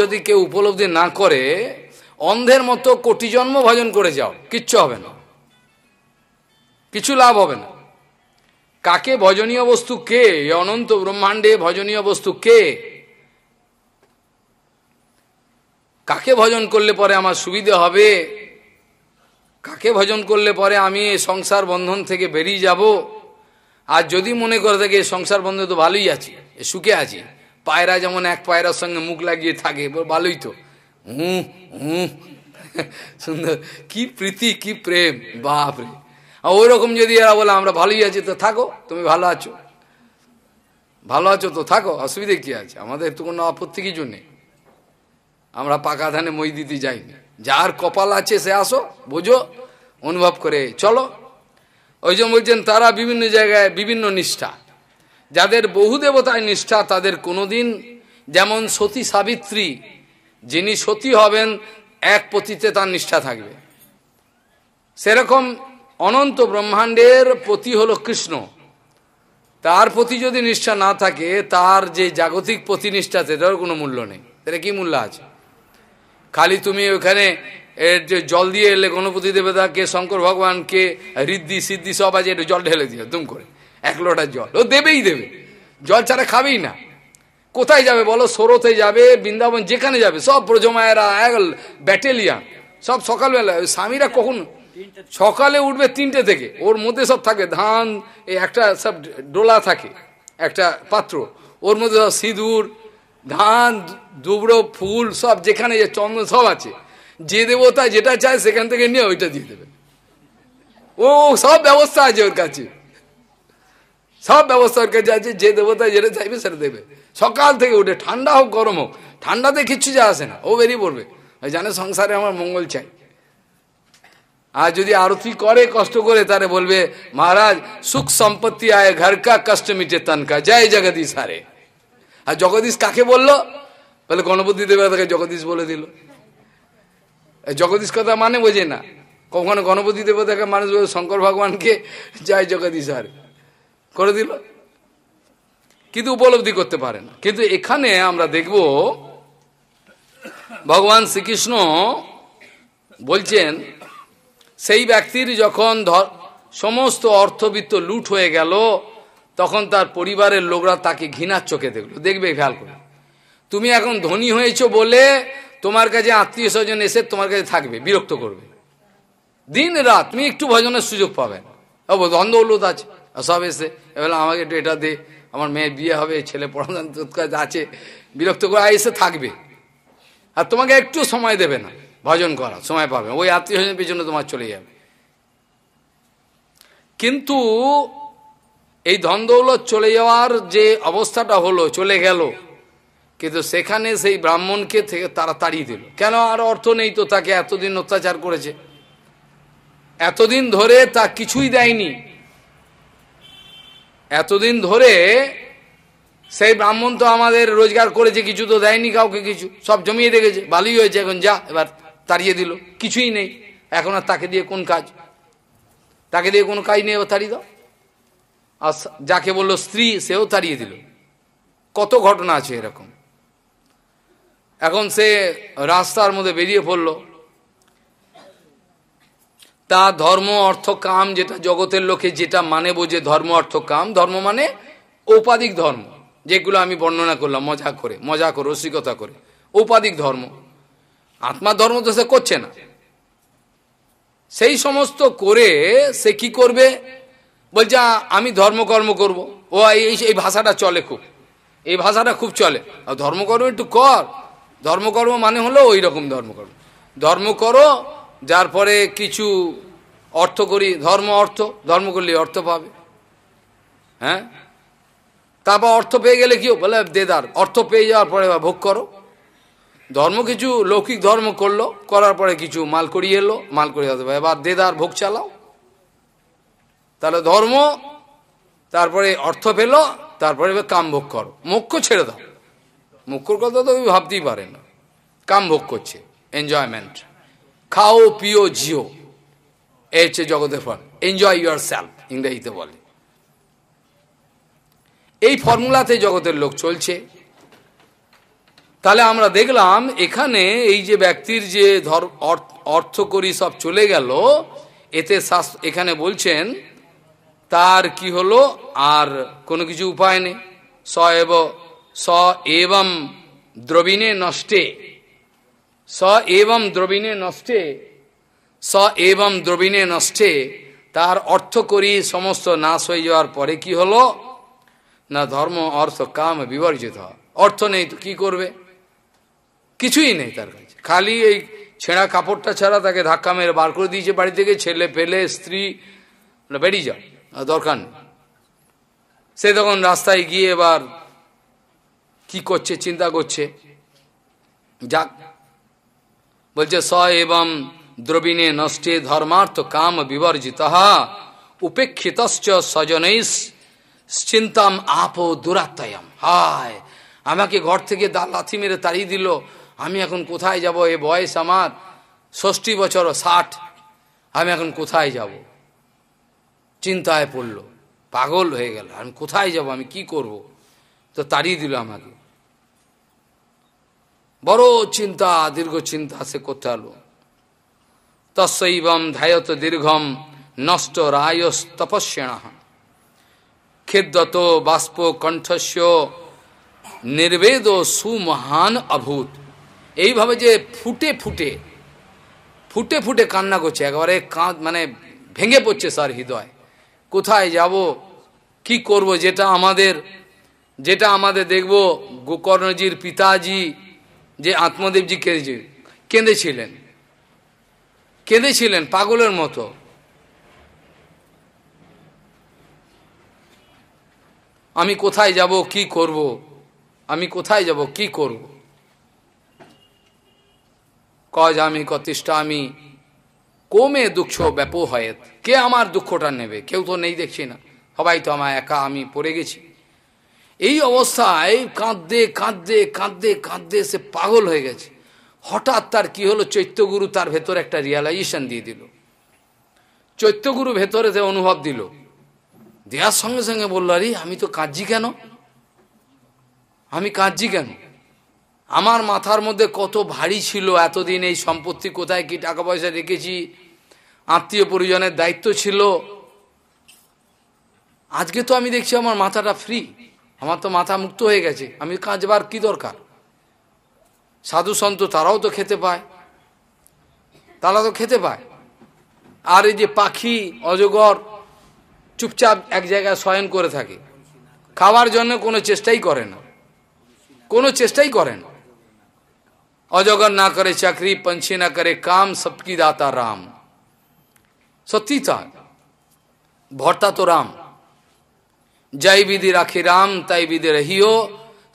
Speaker 1: যদি কেউ উপলব্ধি না করে অন্ধের মতো কোটি জন্ম ভজন করে যাও কিচ্ছু হবে না কিছু লাভ হবে না কাকে ভজনীয় বস্তু কে অনন্ত ব্রহ্মাণ্ডে ভজনীয় বস্তু কে কাকে ভজন করলে পরে আমার সুবিধে হবে কাকে ভজন করলে পরে আমি এই সংসার বন্ধন থেকে বেরিয়ে যাব আর যদি মনে করে থাকে এই সংসার বন্ধন তো ভালোই আছি সুখে আছি পায়রা যেমন এক পায়রার সঙ্গে মুখ লাগিয়ে থাকে ভালোই তো হুম হুম সুন্দর কি প্রীতি কি প্রেম বাপরে ওই রকম যদি এরা বলে আমরা ভালোই আছি তো থাকো তুমি ভালো আছো ভালো আছো তো থাকো অসুবিধে কী আছে আমাদের তো কোনো আপত্তি কিছু নেই আমরা পাকা ধানে মই দিতে যাইনি যার কপাল আছে সে আসো বোঝো অনুভব করে চলো ওই জন্য বলছেন তারা বিভিন্ন জায়গায় বিভিন্ন নিষ্ঠা যাদের বহু দেবতায় নিষ্ঠা তাদের কোনোদিন যেমন সতী সাবিত্রী যিনি সতী হবেন এক পতিতে তার নিষ্ঠা থাকবে সেরকম অনন্ত ব্রহ্মাণ্ডের পতি হল কৃষ্ণ তার প্রতি যদি নিষ্ঠা না থাকে তার যে জাগতিক প্রতিনিষ্ঠা সেটার কোনো মূল্য নেই সেটা কি মূল্য আছে খালি তুমি ওখানে জল দিয়ে এলে গণপতি দেবতাকে শঙ্কর ভগবানকে ঋদ্ধি সিদ্ধি সব আছে একটু জল ঢেলে দিও দুম করে এক লোটা জল ও দেবেই দেবে জল ছাড়া খাবেই না কোথায় যাবে বলো সোরতে যাবে বৃন্দাবন যেখানে যাবে সব এক ব্যাটেলিয়ান সব সকালবেলা স্বামীরা কখন সকালে উঠবে তিনটে থেকে ওর মধ্যে সব থাকে ধান এই একটা সব ডোলা থাকে একটা পাত্র ওর মধ্যে সব সিঁদুর ধান দুবড়ো ফুল সব যেখানে যে চন্দন সব আছে যে দেবতা যেটা চায় সেখান থেকে নিয়ে ওইটা দিয়ে দেবে ও সব ব্যবস্থা আছে ওর কাছে সব ব্যবস্থা ওর কাছে আছে যে দেবতা যেটা চাইবে সেটা দেবে সকাল থেকে উঠে ঠান্ডা হোক গরম হোক ঠান্ডাতে কিচ্ছু যা আসে না ও বেরিয়ে পড়বে জানে সংসারে আমার মঙ্গল চাই আর যদি আরতি করে কষ্ট করে তারে বলবে মহারাজ সুখ সম্পত্তি আয় ঘর কা কষ্ট মিটে তানকা জয় জগদীশ হারে আর জগদীশ কাকে বললো বলে গণপতি দেবের তাকে জগদীশ বলে দিল জগদীশ কথা মানে বোঝে না কখনো গণপতি দেবতাকে মানুষ শঙ্কর ভগবানকে জয় জগদীশ হারে করে দিল কিন্তু উপলব্ধি করতে পারে না কিন্তু এখানে আমরা দেখব ভগবান শ্রীকৃষ্ণ বলছেন সেই ব্যক্তির যখন ধর সমস্ত অর্থবিত্ত লুট হয়ে গেল তখন তার পরিবারের লোকরা তাকে ঘৃণার চোখে দেখলো দেখবে খেয়াল করে তুমি এখন ধনী হয়েছ বলে তোমার কাছে আত্মীয় স্বজন এসে তোমার কাছে থাকবে বিরক্ত করবে দিন রাত তুমি একটু ভজনের সুযোগ পাবেন অন্ধ দ্বন্দ্ব আছে সব এসে এবার আমাকে একটু এটা দে আমার মেয়ের বিয়ে হবে ছেলে পড়াশোনা আছে বিরক্ত করে এসে থাকবে আর তোমাকে একটু সময় দেবে না ভজন করা সময় পাবে ওই আত্মীয়জনের স্বজনের পেছনে তোমার চলে যাবে কিন্তু এই ধন চলে যাওয়ার যে অবস্থাটা হলো চলে গেল কিন্তু সেখানে সেই ব্রাহ্মণকে থেকে তারা তাড়িয়ে দিল কেন আর অর্থ নেই তো তাকে এতদিন অত্যাচার করেছে এতদিন ধরে তা কিছুই দেয়নি এতদিন ধরে সেই ব্রাহ্মণ তো আমাদের রোজগার করেছে কিছু তো দেয়নি কাউকে কিছু সব জমিয়ে দেখেছে ভালোই হয়েছে এখন যা এবার তাড়িয়ে দিল কিছুই নেই এখন আর তাকে দিয়ে কোন কাজ তাকে দিয়ে কোনো কাজ নেই এবার তাড়িয়ে দাও আর যাকে বলল স্ত্রী সেও তাড়িয়ে দিল কত ঘটনা আছে এরকম এখন সে রাস্তার মধ্যে বেরিয়ে পড়লো তা ধর্ম অর্থ কাম যেটা জগতের লোকে যেটা মানে বোঝে ধর্ম অর্থ কাম ধর্ম মানে ঔপাধিক ধর্ম যেগুলো আমি বর্ণনা করলাম মজা করে মজা করে রসিকতা করে ঔপাধিক ধর্ম আত্মা ধর্ম তো সে করছে না সেই সমস্ত করে সে কি করবে বলছে আমি ধর্মকর্ম করব। ও এই এই ভাষাটা চলে খুব এই ভাষাটা খুব চলে আর ধর্মকর্ম একটু কর ধর্মকর্ম মানে হলো ওই রকম ধর্মকর্ম ধর্ম করো যার পরে কিছু অর্থ করি ধর্ম অর্থ ধর্ম করলে অর্থ পাবে হ্যাঁ তারপর অর্থ পেয়ে গেলে কি বলে দেদার অর্থ পেয়ে যাওয়ার পরে ভোগ করো ধর্ম কিছু লৌকিক ধর্ম করলো করার পরে কিছু মাল করিয়ে এলো মাল করিয়ে হতে পারে এবার দেদার ভোগ চালাও তাহলে ধর্ম তারপরে অর্থ পেল তারপরে কাম ভোগ করো মুখ্য ছেড়ে দাও মুখ্যর কথা তো ভাবতেই পারে না কাম ভোগ করছে এনজয়মেন্ট খাও পিও জিও এ হচ্ছে জগতের ফল এনজয় ইউর সেলফ ইংরেজিতে বলে এই ফর্মুলাতে জগতের লোক চলছে তাহলে আমরা দেখলাম এখানে এই যে ব্যক্তির যে ধর অর্থ করি সব চলে গেল এতে এখানে বলছেন তার কি হলো আর কোনো কিছু উপায় নেই স এব স এবং দ্রবীণে নষ্টে স এবং দ্রবিণে নষ্টে স এবং দ্রবিণে নষ্টে তার অর্থ করি সমস্ত নাশ হয়ে যাওয়ার পরে কি হলো না ধর্ম অর্থ কাম বিবর্জিত অর্থ নেই তো কী করবে কিছুই নেই তার কাছে খালি এই ছেঁড়া কাপড়টা ছাড়া তাকে ধাক্কা মেরে বার করে দিয়েছে বাড়ি থেকে ছেলে পেলে স্ত্রী বেরিয়ে যাও দরকার নেই সে তখন রাস্তায় গিয়ে এবার কি করছে চিন্তা করছে যাক বলছে স এবং দ্রবীণে নষ্টে ধর্মার্থ কাম বিবর্জিত উপেক্ষিত সজনৈস চিন্তাম আপ দুরাত্ময়ম হায় আমাকে ঘর থেকে লাথি মেরে তাড়িয়ে দিল আমি এখন কোথায় যাব এ বয়স আমার ষষ্ঠী বছর ষাট আমি এখন কোথায় যাব চিন্তায় পড়ল পাগল হয়ে গেল আমি কোথায় যাব আমি কি করব তো তাড়িয়ে দিল আমাকে বড় চিন্তা দীর্ঘ চিন্তা সে করতে পারল তস্যৈবম ধায়ত দীর্ঘম নষ্ট রায়স তপস্যা খেদত বাষ্প কণ্ঠস্য নির্বেদ সুমহান অভূত এইভাবে যে ফুটে ফুটে ফুটে ফুটে কান্না করছে একেবারে কাঁদ মানে ভেঙে পড়ছে স্যার হৃদয় কোথায় যাব কি করব যেটা আমাদের যেটা আমাদের দেখব গোকর্ণজির পিতাজি যে আত্মদেবজি কেঁদেছে কেঁদেছিলেন কেঁদেছিলেন পাগলের মতো আমি কোথায় যাব কি করব আমি কোথায় যাব কি করব কজ আমি কতিষ্ঠা আমি কমে দুঃখ ব্যাপ হয় কে আমার দুঃখটা নেবে কেউ তো নেই দেখছি না সবাই তো আমার একা আমি পড়ে গেছি এই অবস্থায় কাঁদতে কাঁদতে কাঁদতে কাঁদতে সে পাগল হয়ে গেছে হঠাৎ তার কি হলো চৈত্যগুরু তার ভেতরে একটা রিয়ালাইজেশন দিয়ে দিল চৈত্যগুরু ভেতরে সে অনুভব দিল দেওয়ার সঙ্গে সঙ্গে বললো আরে আমি তো কাঁদছি কেন আমি কাঁদছি কেন আমার মাথার মধ্যে কত ভারী ছিল এতদিন এই সম্পত্তি কোথায় কি টাকা পয়সা রেখেছি আত্মীয় পরিজনের দায়িত্ব ছিল আজকে তো আমি দেখছি আমার মাথাটা ফ্রি আমার তো মাথা মুক্ত হয়ে গেছে আমি কাঁচবার কি দরকার সাধু সন্ত তারাও তো খেতে পায় তারা তো খেতে পায় আর এই যে পাখি অজগর চুপচাপ এক জায়গায় শয়ন করে থাকে খাওয়ার জন্য কোনো চেষ্টাই করে না কোনো চেষ্টাই করে না অজগর না করে চাকরি পঞ্ছি না করে কাম সবকি দাতা রাম সত্যি তা ভর্তা তো রাম জয় বিধি রাখি রাম তাই বিধি রহিও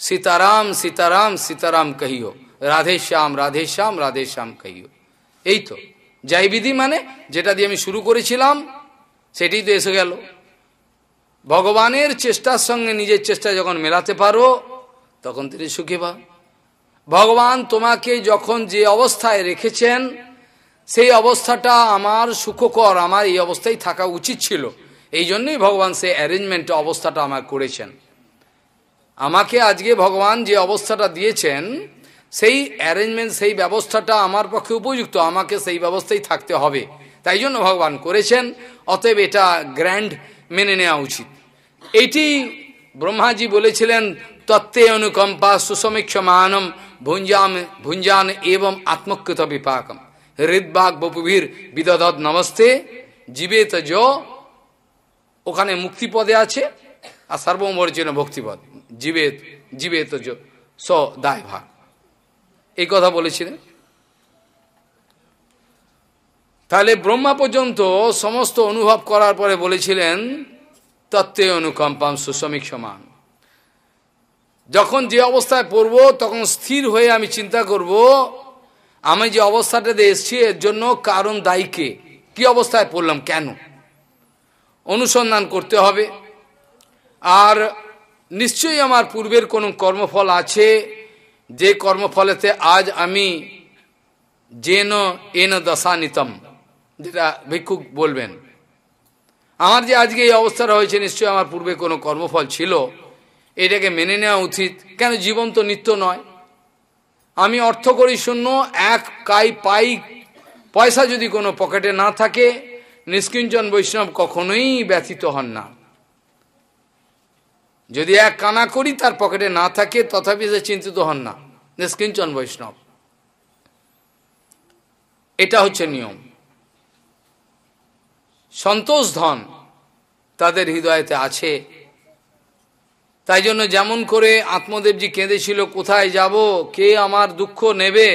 Speaker 1: সীতারাম সীতারাম সীতারাম কহিও রাধে শ্যাম রাধে শ্যাম রাধে শ্যাম কহিও এই তো জয় বিধি মানে যেটা দিয়ে আমি শুরু করেছিলাম সেটি তো এসে গেল ভগবানের চেষ্টার সঙ্গে নিজের চেষ্টা যখন মেলাতে পারো তখন তিনি সুখী পা ভগবান তোমাকে যখন যে অবস্থায় রেখেছেন সেই অবস্থাটা আমার সুখকর আমার এই অবস্থায় থাকা উচিত ছিল এই জন্যই ভগবান সে অ্যারেঞ্জমেন্ট অবস্থাটা আমার করেছেন আমাকে আজকে ভগবান যে অবস্থাটা দিয়েছেন সেই অ্যারেঞ্জমেন্ট সেই ব্যবস্থাটা আমার পক্ষে উপযুক্ত আমাকে সেই ব্যবস্থাই থাকতে হবে তাই জন্য ভগবান করেছেন অতএব এটা গ্র্যান্ড মেনে নেওয়া উচিত এটি ব্রহ্মাজি বলেছিলেন তত্ত্বে অনুকম্পা সুসমীক্ষ মানম ভুঞ্জাম ভুঞ্জান এবং আত্মকৃত বিপাকম হৃদবাগ বপুভীর বিদধৎ নমস্তে জীবেত জ ওখানে মুক্তিপদে আছে আর সর্বমর্জনে ভক্তিপদ জীবে জীবে তো স দায় ভাগ এই কথা বলেছিলেন তাহলে ব্রহ্মা পর্যন্ত সমস্ত অনুভব করার পরে বলেছিলেন তত্ত্বে অনুকম্পাম সুশ্রমিক সমান যখন যে অবস্থায় পড়ব তখন স্থির হয়ে আমি চিন্তা করব আমি যে অবস্থাটাতে এসছি এর জন্য কারণ দায়ীকে কি অবস্থায় পড়লাম কেন অনুসন্ধান করতে হবে আর নিশ্চয়ই আমার পূর্বের কোনো কর্মফল আছে যে কর্মফলেতে আজ আমি যেন এন দশা নিতম যেটা ভিক্ষুক বলবেন আমার যে আজকে এই অবস্থাটা হয়েছে নিশ্চয়ই আমার পূর্বে কোনো কর্মফল ছিল এটাকে মেনে নেওয়া উচিত কেন জীবন তো নিত্য নয় আমি অর্থ করি শূন্য এক কাই পাই পয়সা যদি কোনো পকেটে না থাকে নিষ্কিঞ্চন বৈষ্ণব কখনোই ব্যথিত হন না যদি এক কানা করি তার পকেটে না থাকে তথাপি সে চিন্তিত হন না নিষ্কিঞ্চন বৈষ্ণব এটা হচ্ছে নিয়ম সন্তোষ ধন তাদের হৃদয়তে আছে তাই জন্য যেমন করে আত্মদেবজি কেঁদেছিল কোথায় যাব কে আমার দুঃখ নেবে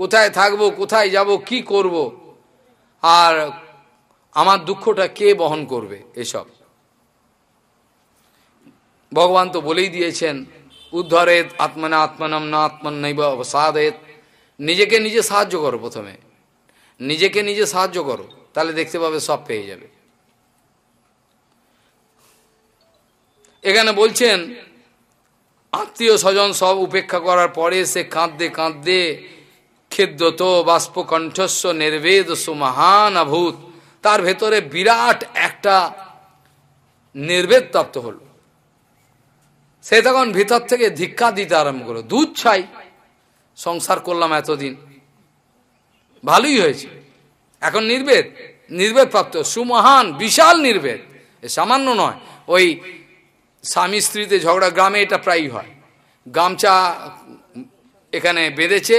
Speaker 1: কোথায় থাকব কোথায় যাব কি করব আর আমার দুঃখটা কে বহন করবে এসব ভগবান তো বলেই দিয়েছেন উদ্ধরেত আত্মনা আত্মনম না আত্মনৈব অবসাদেত নিজেকে নিজে সাহায্য করো প্রথমে নিজেকে নিজে সাহায্য করো তাহলে দেখতে পাবে সব পেয়ে যাবে এখানে বলছেন আত্মীয় স্বজন সব উপেক্ষা করার পরে সে কাঁদে কাঁদতে ক্ষেদ্রত বাষ্পকণ্ঠস্ব নির্বেদ সুমহান অভূত তার ভেতরে বিরাট একটা নির্বেদ প্রাপ্ত হল সে তখন ভিতর থেকে ধিক্ষা দিতে আরম্ভ করলো দুধ ছাই সংসার করলাম এতদিন ভালোই হয়েছে এখন নির্বেদ নির্বেদ প্রাপ্ত সুমহান বিশাল নির্বেদ সামান্য নয় ওই স্বামী স্ত্রীতে ঝগড়া গ্রামে এটা প্রায়ই হয় গামছা এখানে বেঁধেছে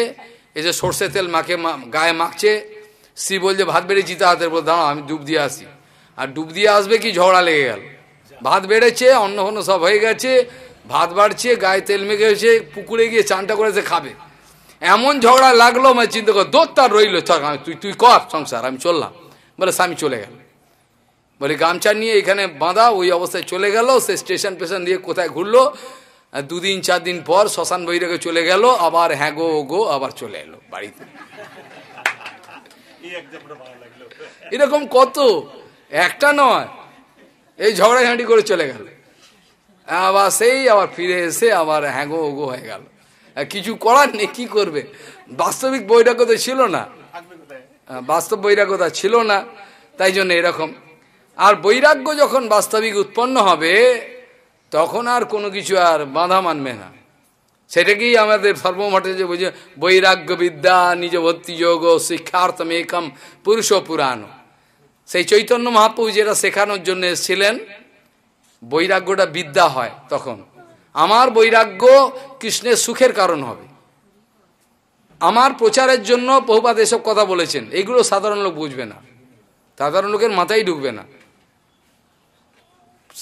Speaker 1: এই যে সর্ষে তেল মাখে গায়ে মাখছে স্ত্রী বলছে ভাত বেড়েছি তা হাতের বল দাঁড়াও আমি ডুব দিয়ে আসি আর ডুব দিয়ে আসবে কি ঝগড়া লেগে গেল ভাত বেড়েছে অন্ন ফন্ন সব হয়ে গেছে ভাত বাড়ছে গায়ে তেল মেঘে হয়েছে পুকুরে গিয়ে চানটা করেছে খাবে এমন ঝগড়া লাগলো আমার মানে চিন্তা কর দোর তার রইলো তুই তুই কর সংসার আমি চললাম বলে স্বামী চলে গেল বলে গামছা নিয়ে এখানে বাঁধা ওই অবস্থায় চলে গেল সে স্টেশন পেশন দিয়ে কোথায় ঘুরলো দুদিন চার দিন পর শ্মশান বৈরাগে চলে গেল আবার হ্যাঁ গো গো আবার চলে এলো বাড়িতে এরকম কত একটা নয় এই ঝগড়াঝাঁটি করে চলে গেল আবার সেই আবার ফিরে এসে আবার হ্যাঙ্গো ওগো হয়ে গেল কিছু করার নেই কি করবে বাস্তবিক বৈরাগ্যতা ছিল না বাস্তব বৈরাগ্যতা ছিল না তাই জন্য এরকম আর বৈরাগ্য যখন বাস্তবিক উৎপন্ন হবে তখন আর কোনো কিছু আর বাঁধা মানবে না সেটাকেই আমাদের সর্বমঠে যে বুঝে বৈরাগ্য বিদ্যা নিজ ভক্তি যোগ শিক্ষার্থম একম পুরুষ পুরাণ সেই চৈতন্য মহাপ্রভু যেটা শেখানোর জন্য এসেছিলেন বৈরাগ্যটা বিদ্যা হয় তখন আমার বৈরাগ্য কৃষ্ণের সুখের কারণ হবে আমার প্রচারের জন্য বহুপাত এসব কথা বলেছেন এগুলো সাধারণ লোক বুঝবে না সাধারণ লোকের মাথায় ঢুকবে না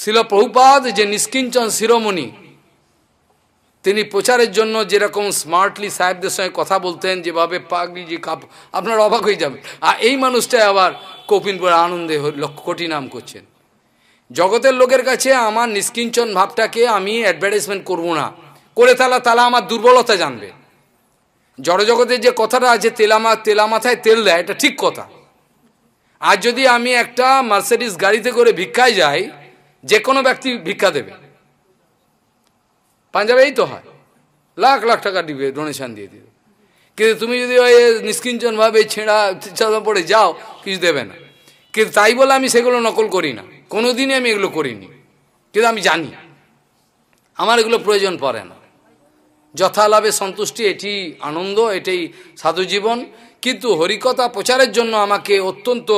Speaker 1: শিল প্রভুপাদ যে নিষ্কিঞ্চন শিরোমণি তিনি প্রচারের জন্য যেরকম স্মার্টলি সাহেবদের সঙ্গে কথা বলতেন যেভাবে যে কাপ আপনার অবাক হয়ে যাবে আর এই মানুষটাই আবার কপিনপুর আনন্দে কোটি নাম করছেন জগতের লোকের কাছে আমার নিষ্কিঞ্চন ভাবটাকে আমি অ্যাডভার্টাইজমেন্ট করব না করে তালা তালা আমার দুর্বলতা জানবে জড়জগতের যে কথাটা আছে তেলামা তেলা মাথায় তেল দেয় এটা ঠিক কথা আর যদি আমি একটা মার্সেডিস গাড়িতে করে ভিক্ষায় যাই যে কোনো ব্যক্তি ভিক্ষা দেবে পাঞ্জাবে এই তো হয় লাখ লাখ টাকা দিবে ডোনেশন দিয়ে দিবে কিন্তু তুমি যদি ওই নিষ্কিঞ্চনভাবে ছেঁড়া চাদা পড়ে যাও কিছু দেবে না কিন্তু তাই বলে আমি সেগুলো নকল করি না কোনো দিনই আমি এগুলো করিনি কিন্তু আমি জানি আমার এগুলো প্রয়োজন পড়ে না যথালাভে সন্তুষ্টি এটি আনন্দ এটাই সাধু জীবন কিন্তু হরিকথা প্রচারের জন্য আমাকে অত্যন্ত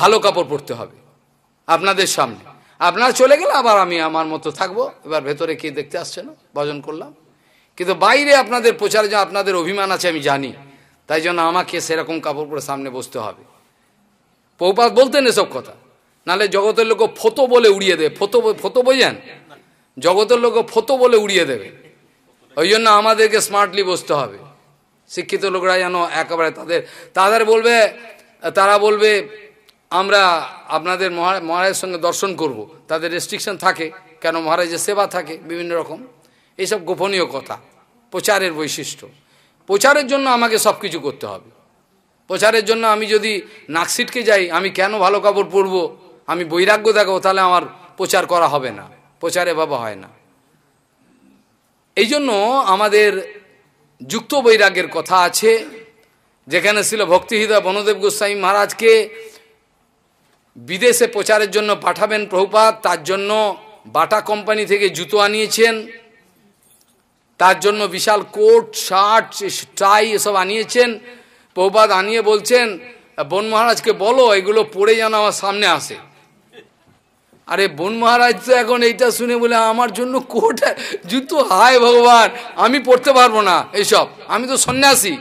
Speaker 1: ভালো কাপড় পরতে হবে আপনাদের সামনে আপনার চলে গেলে আবার আমি আমার মতো থাকবো এবার ভেতরে কে দেখতে আসছে না ভজন করলাম কিন্তু বাইরে আপনাদের প্রচারে যে আপনাদের অভিমান আছে আমি জানি তাই জন্য আমাকে সেরকম কাপড় পরে সামনে বসতে হবে পৌপাত বলতেন এসব কথা নালে জগতের লোক ফতো বলে উড়িয়ে দেবে ফতো ফতো বোঝেন জগতের লোক ফতো বলে উড়িয়ে দেবে ওই জন্য আমাদেরকে স্মার্টলি বসতে হবে শিক্ষিত লোকরা যেন একেবারে তাদের তাদের বলবে তারা বলবে আমরা আপনাদের মহারাজের সঙ্গে দর্শন করব। তাদের রেস্ট্রিকশন থাকে কেন মহারাজের সেবা থাকে বিভিন্ন রকম এইসব গোপনীয় কথা প্রচারের বৈশিষ্ট্য প্রচারের জন্য আমাকে সব কিছু করতে হবে প্রচারের জন্য আমি যদি নাকসিটকে যাই আমি কেন ভালো কাপড় পরব আমি বৈরাগ্য দেখাবো তাহলে আমার প্রচার করা হবে না প্রচারে বাবা হয় না এই জন্য আমাদের যুক্ত বৈরাগ্যের কথা আছে যেখানে ছিল ভক্তিহিতা বনদেব গোস্বামী মহারাজকে বিদেশে প্রচারের জন্য পাঠাবেন প্রভুপাত তার জন্য বাটা কোম্পানি থেকে জুতো আনিয়েছেন তার জন্য বিশাল কোট শার্ট টাই এসব আনিয়েছেন প্রভুপাত আনিয়ে বলছেন বন মহারাজকে বলো এগুলো পড়ে যেন আমার সামনে আসে আরে বন মহারাজ তো এখন এইটা শুনে বলে আমার জন্য কোট জুতো হায় ভগবান আমি পড়তে পারবো না এইসব আমি তো সন্ন্যাসী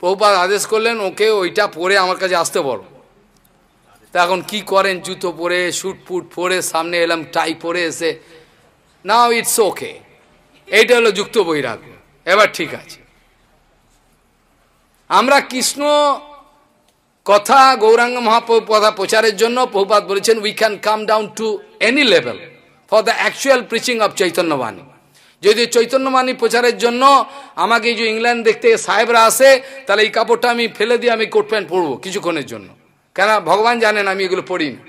Speaker 1: প্রভুপাত আদেশ করলেন ওকে ওইটা পরে আমার কাছে আসতে বলো তা এখন কি করেন জুতো পরে শুট ফুট পরে সামনে এলাম টাই পরে এসে নাও ইটস ওকে এইটা হলো যুক্ত বৈরাগ্য এবার ঠিক আছে আমরা কৃষ্ণ কথা গৌরাঙ্গ মহাপ্রভু কথা প্রচারের জন্য প্রভুপাত বলেছেন we can come down to any level for the actual preaching of চৈতন্যবাণী যদি চৈতন্যবাণী প্রচারের জন্য আমাকে যে ইংল্যান্ড দেখতে সাহেবরা আসে তাহলে এই কাপড়টা আমি ফেলে দিয়ে আমি কোট প্যান্ট পরবো কিছুক্ষণের জন্য কেন ভগবান জানেন আমি এগুলো পড়িনি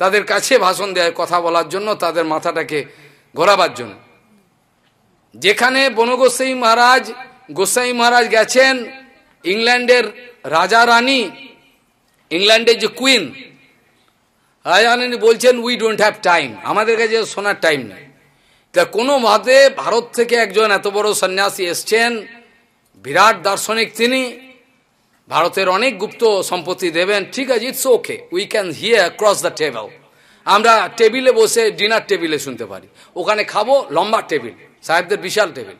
Speaker 1: তাদের কাছে ভাষণ দেয় কথা বলার জন্য তাদের মাথাটাকে ঘোরাবার জন্য যেখানে বনগোসাই মহারাজ গোসাই মহারাজ গেছেন ইংল্যান্ডের রাজা রানী ইংল্যান্ডের যে কুইন রাজা রানী বলছেন উই ডোন্ট হ্যাভ টাইম আমাদের কাছে শোনার টাইম নেই তা কোনো মতে ভারত থেকে একজন এত বড় সন্ন্যাসী এসছেন বিরাট দার্শনিক তিনি ভারতের অনেক গুপ্ত সম্পত্তি দেবেন ঠিক আছে it's okay we can here cross the table আমরা টেবিলে বসে ডিনার টেবিলে শুনতে পারি ওখানে খাবো লম্বা টেবিল সাহেবদের বিশাল টেবিল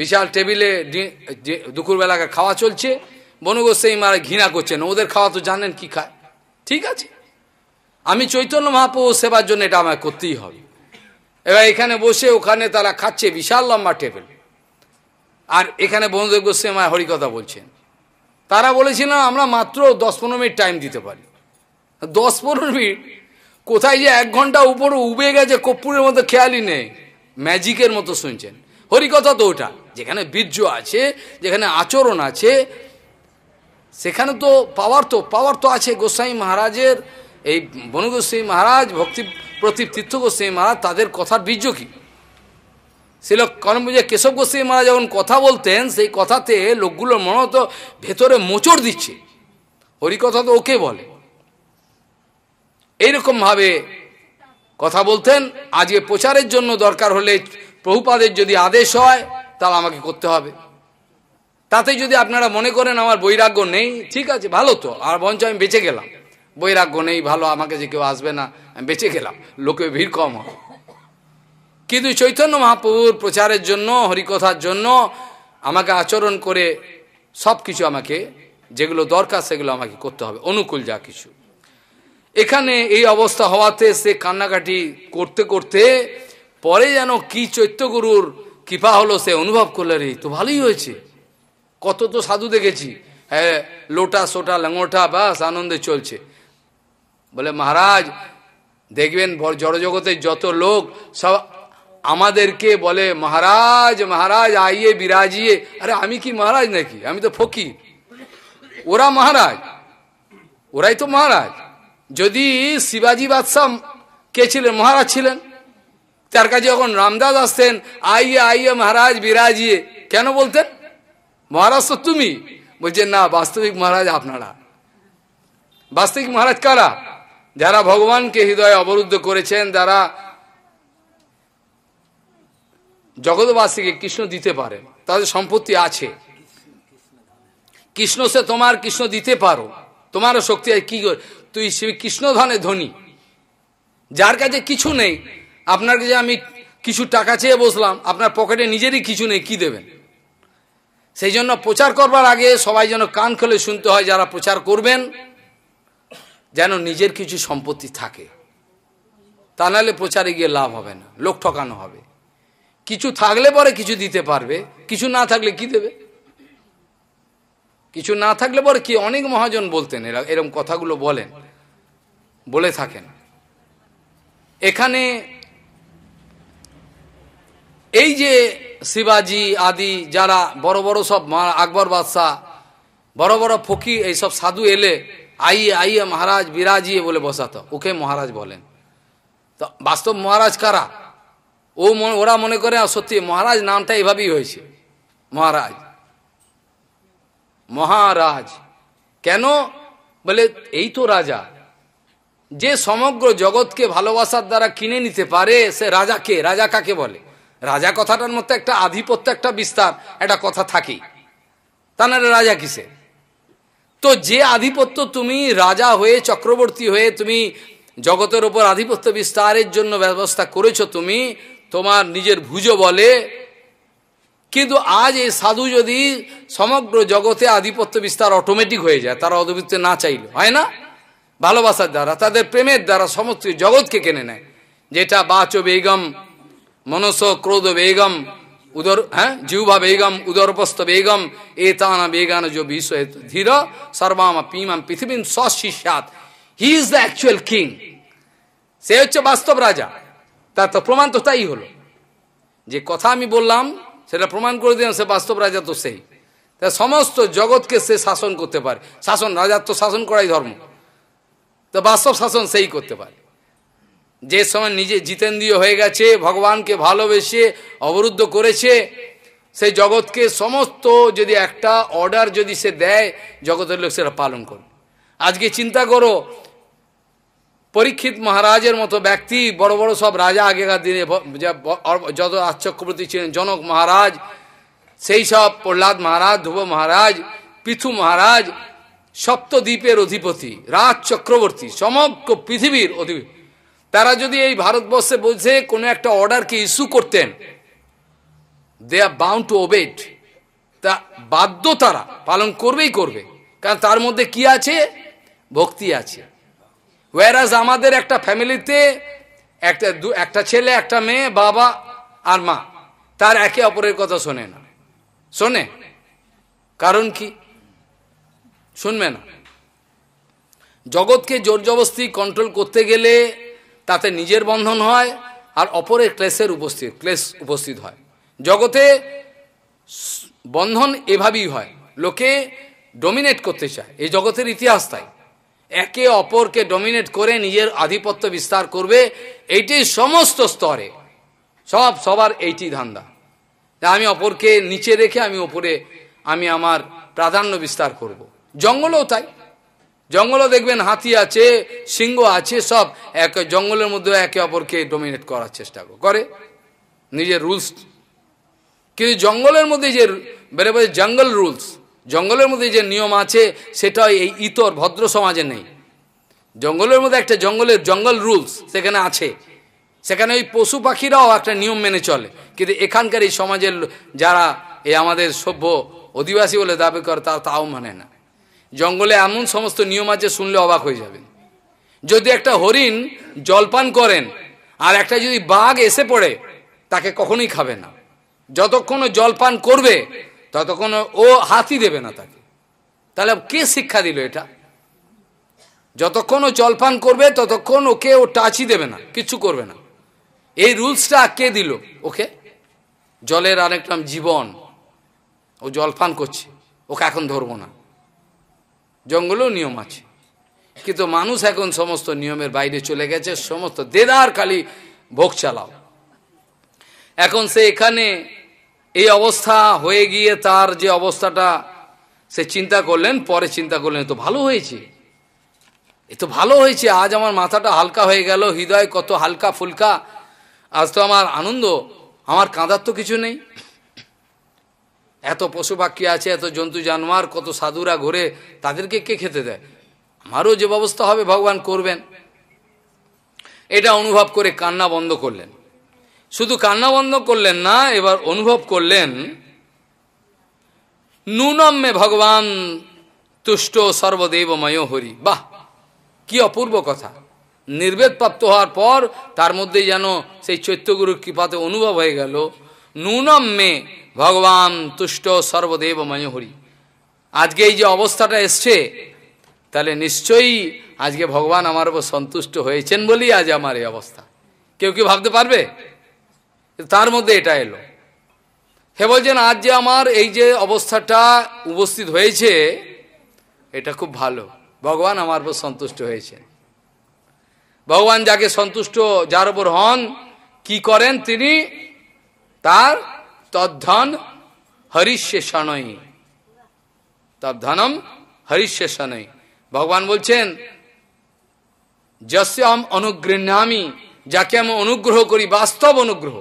Speaker 1: বিশাল টেবিলে দুপুরবেলাকার খাওয়া চলছে বনগোসাই মারা ঘৃণা করছেন ওদের খাওয়া তো জানেন কি খায় ঠিক আছে আমি চৈতন্য মহাপ্রভু সেবার জন্য এটা আমায় করতেই হবে এবার এখানে বসে ওখানে তারা খাচ্ছে বিশাল লম্বা টেবিল আর এখানে বনদেব গোস্বাই মায় হরিকথা বলছেন তারা বলেছিলাম আমরা মাত্র দশ পনেরো মিনিট টাইম দিতে পারি দশ পনেরো মিনিট কোথায় যে এক ঘন্টা উপরে উবে গেছে কপ্পুরের মতো খেয়ালই নেই ম্যাজিকের মতো শুনছেন হরিকথা তো ওটা যেখানে বীর্য আছে যেখানে আচরণ আছে সেখানে তো পাওয়ার তো পাওয়ার তো আছে গোসাই মহারাজের এই বনগোস্বাই মহারাজ ভক্তি প্রতীপ তীর্থ গোস্বাই মহারাজ তাদের কথার বীর্য কী লোক কারণ বুঝে কেশব গোস্বামী মহারাজ যখন কথা বলতেন সেই কথাতে লোকগুলোর মনে হতো ভেতরে মোচড় দিচ্ছে হরিকথা তো ওকে বলে এইরকমভাবে কথা বলতেন আজকে প্রচারের জন্য দরকার হলে প্রভুপাদের যদি আদেশ হয় তাহলে আমাকে করতে হবে তাতে যদি আপনারা মনে করেন আমার বৈরাগ্য নেই ঠিক আছে ভালো তো আর বঞ্চ আমি বেঁচে গেলাম বৈরাগ্য নেই ভালো আমাকে যে কেউ আসবে না আমি বেঁচে গেলাম লোকে ভিড় কম হয় কিন্তু চৈতন্য মহাপ্রভুর প্রচারের জন্য হরিকথার জন্য আমাকে আচরণ করে সব কিছু আমাকে যেগুলো দরকার সেগুলো আমাকে করতে হবে অনুকূল যা কিছু এখানে এই অবস্থা হওয়াতে সে কান্নাকাটি করতে করতে পরে যেন কি চৈত্যগুরুর কৃপা হলো সে অনুভব করলে রে তো ভালোই হয়েছে কত তো সাধু দেখেছি হ্যাঁ লোটা সোটা ল্যাঙোটা বাস আনন্দে চলছে বলে মহারাজ দেখবেন জড়জগতের যত লোক সব আমাদেরকে বলে মহারাজ মহারাজ আইয়ে বিরাজিয়ে আরে আমি কি মহারাজ নাকি আমি তো ফকির ওরা মহারাজ ওরাই তো মহারাজ যদি শিবাজি বাদশাহ কে ছিলেন মহারাজ ছিলেন তার কাছে যখন রামদাস আসতেন আইয়ে আইয়ে মহারাজ বিরাজিয়ে কেন বলতেন মহারাজ তো তুমি বলছেন না বাস্তবিক মহারাজ আপনারা বাস্তবিক মহারাজ কারা যারা ভগবানকে হৃদয়ে অবরুদ্ধ করেছেন যারা জগৎবাসীকে কৃষ্ণ দিতে পারে তাদের সম্পত্তি আছে কৃষ্ণ সে তোমার কৃষ্ণ দিতে পারো তোমারও শক্তি কি তুই শ্রী কৃষ্ণধনে ধনী যার কাছে কিছু নেই আপনার কাছে আমি কিছু টাকা চেয়ে বসলাম আপনার পকেটে নিজেরই কিছু নেই কি দেবেন সেই জন্য প্রচার করবার আগে সবাই যেন কান খেলে শুনতে হয় যারা প্রচার করবেন যেন নিজের কিছু সম্পত্তি থাকে তা নাহলে প্রচারে গিয়ে লাভ হবে না লোক ঠকানো হবে কিছু থাকলে পরে কিছু দিতে পারবে কিছু না থাকলে কি দেবে কিছু না থাকলে পরে কি অনেক মহাজন বলতেন এরা এরম কথাগুলো বলেন বলে থাকেন এখানে এই যে শিবাজি আদি যারা বড় বড় সব আকবর বাদশাহ বড় বড় ফকি সব সাধু এলে আইয়ে আইয়ে মহারাজ বিরাজিয়ে বলে বসাতো ওকে মহারাজ বলেন তো বাস্তব মহারাজ কারা ও ওরা মনে করে সত্যি মহারাজ নামটা এভাবেই হয়েছে মহারাজ মহারাজ কেন বলে এই তো রাজা যে সমগ্র জগৎকে ভালোবাসার দ্বারা কিনে নিতে পারে সে রাজাকে রাজা কাকে বলে রাজা কথাটার মধ্যে একটা আধিপত্য একটা বিস্তার একটা কথা থাকে তা না রাজা কিসে তো যে আধিপত্য তুমি রাজা হয়ে চক্রবর্তী হয়ে তুমি জগতের ওপর আধিপত্য বিস্তারের জন্য ব্যবস্থা করেছো তুমি তোমার নিজের ভুজ বলে কিন্তু আজ এই সাধু যদি সমগ্র জগতে আধিপত্য বিস্তার অটোমেটিক হয়ে যায় তারা অধিপত্য না চাইল হয় না ভালোবাসার দ্বারা তাদের প্রেমের দ্বারা সমস্ত জগৎকে কেনে নেয় যেটা বাচ বেগম মনস ক্রোধ বেগম উদর হ্যাঁ জিহ্বা বেগম উদরপস্থ বেগম এ তানা বেগান ধীর সর্বামা পিমাম পৃথিবীর সশিষ্যাত he is the actual king সে হচ্ছে বাস্তব রাজা তার তো প্রমাণ তো তাই হলো যে কথা আমি বললাম সেটা প্রমাণ করে দিলাম সে বাস্তব রাজা তো সেই তা সমস্ত জগৎকে সে শাসন করতে পারে শাসন রাজার তো শাসন করাই ধর্ম তো বাস্তব শাসন সেই করতে পারে যে সময় নিজে জিতেন্দ্রীয় হয়ে গেছে ভগবানকে ভালোবেসে অবরুদ্ধ করেছে সেই জগৎকে সমস্ত যদি একটা অর্ডার যদি সে দেয় জগতের লোক সেটা পালন করবে আজকে চিন্তা করো পরীক্ষিত মহারাজের মতো ব্যক্তি বড় বড় সব রাজা আগেকার দিনে যত আশ্চক্রবর্তী ছিলেন জনক মহারাজ সেই সব প্রহ্লাদ মহারাজ ধ্রুব মহারাজ পিথু মহারাজ সপ্তদ্বীপের অধিপতি রাজ চক্রবর্তী সমগ্র পৃথিবীর অধিপতি তারা যদি এই ভারতবর্ষে বলছে কোনো একটা অর্ডারকে ইস্যু করতেন দে আর বাউন্ড টু ওবেট তা বাধ্য তারা পালন করবেই করবে কারণ তার মধ্যে কি আছে ভক্তি আছে ওয়ারাজ আমাদের একটা ফ্যামিলিতে একটা একটা ছেলে একটা মেয়ে বাবা আর মা তার একে অপরের কথা শোনে না শোনে কারণ কি শুনবে না জগৎকে জোর জবস্তি কন্ট্রোল করতে গেলে তাতে নিজের বন্ধন হয় আর অপরের ক্লেশের উপস্থিত ক্লেশ উপস্থিত হয় জগতে বন্ধন এভাবেই হয় লোকে ডমিনেট করতে চায় এই জগতের ইতিহাস তাই একে অপরকে ডমিনেট করে নিজের আধিপত্য বিস্তার করবে এইটি সমস্ত স্তরে সব সবার এইটি ধান্দা আমি অপরকে নিচে রেখে আমি ওপরে আমি আমার প্রাধান্য বিস্তার করব। জঙ্গলও তাই জঙ্গলও দেখবেন হাতি আছে সিংহ আছে সব এক জঙ্গলের মধ্যে একে অপরকে ডমিনেট করার চেষ্টা করে নিজের রুলস কিন্তু জঙ্গলের মধ্যে যে বেড়ে বেড়ে জঙ্গল রুলস জঙ্গলের মধ্যে যে নিয়ম আছে সেটা এই ইতর ভদ্র সমাজে নেই জঙ্গলের মধ্যে একটা জঙ্গলের জঙ্গল রুলস সেখানে আছে সেখানে ওই পশু পাখিরাও একটা নিয়ম মেনে চলে কিন্তু এখানকার এই সমাজের যারা এই আমাদের সভ্য অধিবাসী বলে দাবি করে তা তাও মানে না জঙ্গলে এমন সমস্ত নিয়ম আছে শুনলে অবাক হয়ে যাবেন যদি একটা হরিণ জলপান করেন আর একটা যদি বাঘ এসে পড়ে তাকে কখনোই খাবে না যতক্ষণ জলপান করবে ততক্ষণ ও হাতি দেবে না তাকে তাহলে কে শিক্ষা দিল এটা যতক্ষণ ও জলপান করবে ততক্ষণ ওকে ও টাচই দেবে না কিছু করবে না এই রুলসটা কে দিল ওকে জলের আরেকটা জীবন ও জলপান করছে ওকে এখন ধরবো না জঙ্গলেও নিয়ম আছে কিন্তু মানুষ এখন সমস্ত নিয়মের বাইরে চলে গেছে সমস্ত দেদার খালি ভোগ চালাও এখন সে এখানে এই অবস্থা হয়ে গিয়ে তার যে অবস্থাটা সে চিন্তা করলেন পরে চিন্তা করলেন তো ভালো হয়েছে এ তো ভালো হয়েছে আজ আমার মাথাটা হালকা হয়ে গেল হৃদয় কত হালকা ফুলকা আজ তো আমার আনন্দ আমার কাঁদার তো কিছু নেই এত পশু পাখি আছে এত জন্তু জানোয়ার কত সাধুরা ঘরে তাদেরকে কে খেতে দেয় আমারও যে ব্যবস্থা হবে ভগবান করবেন এটা অনুভব করে কান্না বন্ধ করলেন শুধু কান্না বন্ধ করলেন না এবার অনুভব করলেন নুনম্যে ভগবান তুষ্ট সর্বদেবময় হরি বাহ কি অপূর্ব কথা নির্বেদ প্রাপ্ত হওয়ার পর তার মধ্যে যেন সেই চৈত্যগুরুর কৃপাতে অনুভব হয়ে গেল নুনম্যে ভগবান তুষ্ট সর্বদেবময় হরি আজকে এই যে অবস্থাটা এসছে তাহলে নিশ্চয়ই আজকে ভগবান আমার উপর সন্তুষ্ট হয়েছেন বলেই আজ আমার এই অবস্থা কেউ কি ভাবতে পারবে তার মধ্যে এটা এলো হে বলছেন আজ যে আমার এই যে অবস্থাটা উপস্থিত হয়েছে এটা খুব ভালো ভগবান আমার উপর সন্তুষ্ট হয়েছে ভগবান যাকে সন্তুষ্ট যার উপর হন কি করেন তিনি তার তদ্ধন হরিশেষণই তদ্ধনম হরিশেষণই ভগবান বলছেন যস্য আম অনুগৃহামি যাকে আমি অনুগ্রহ করি বাস্তব অনুগ্রহ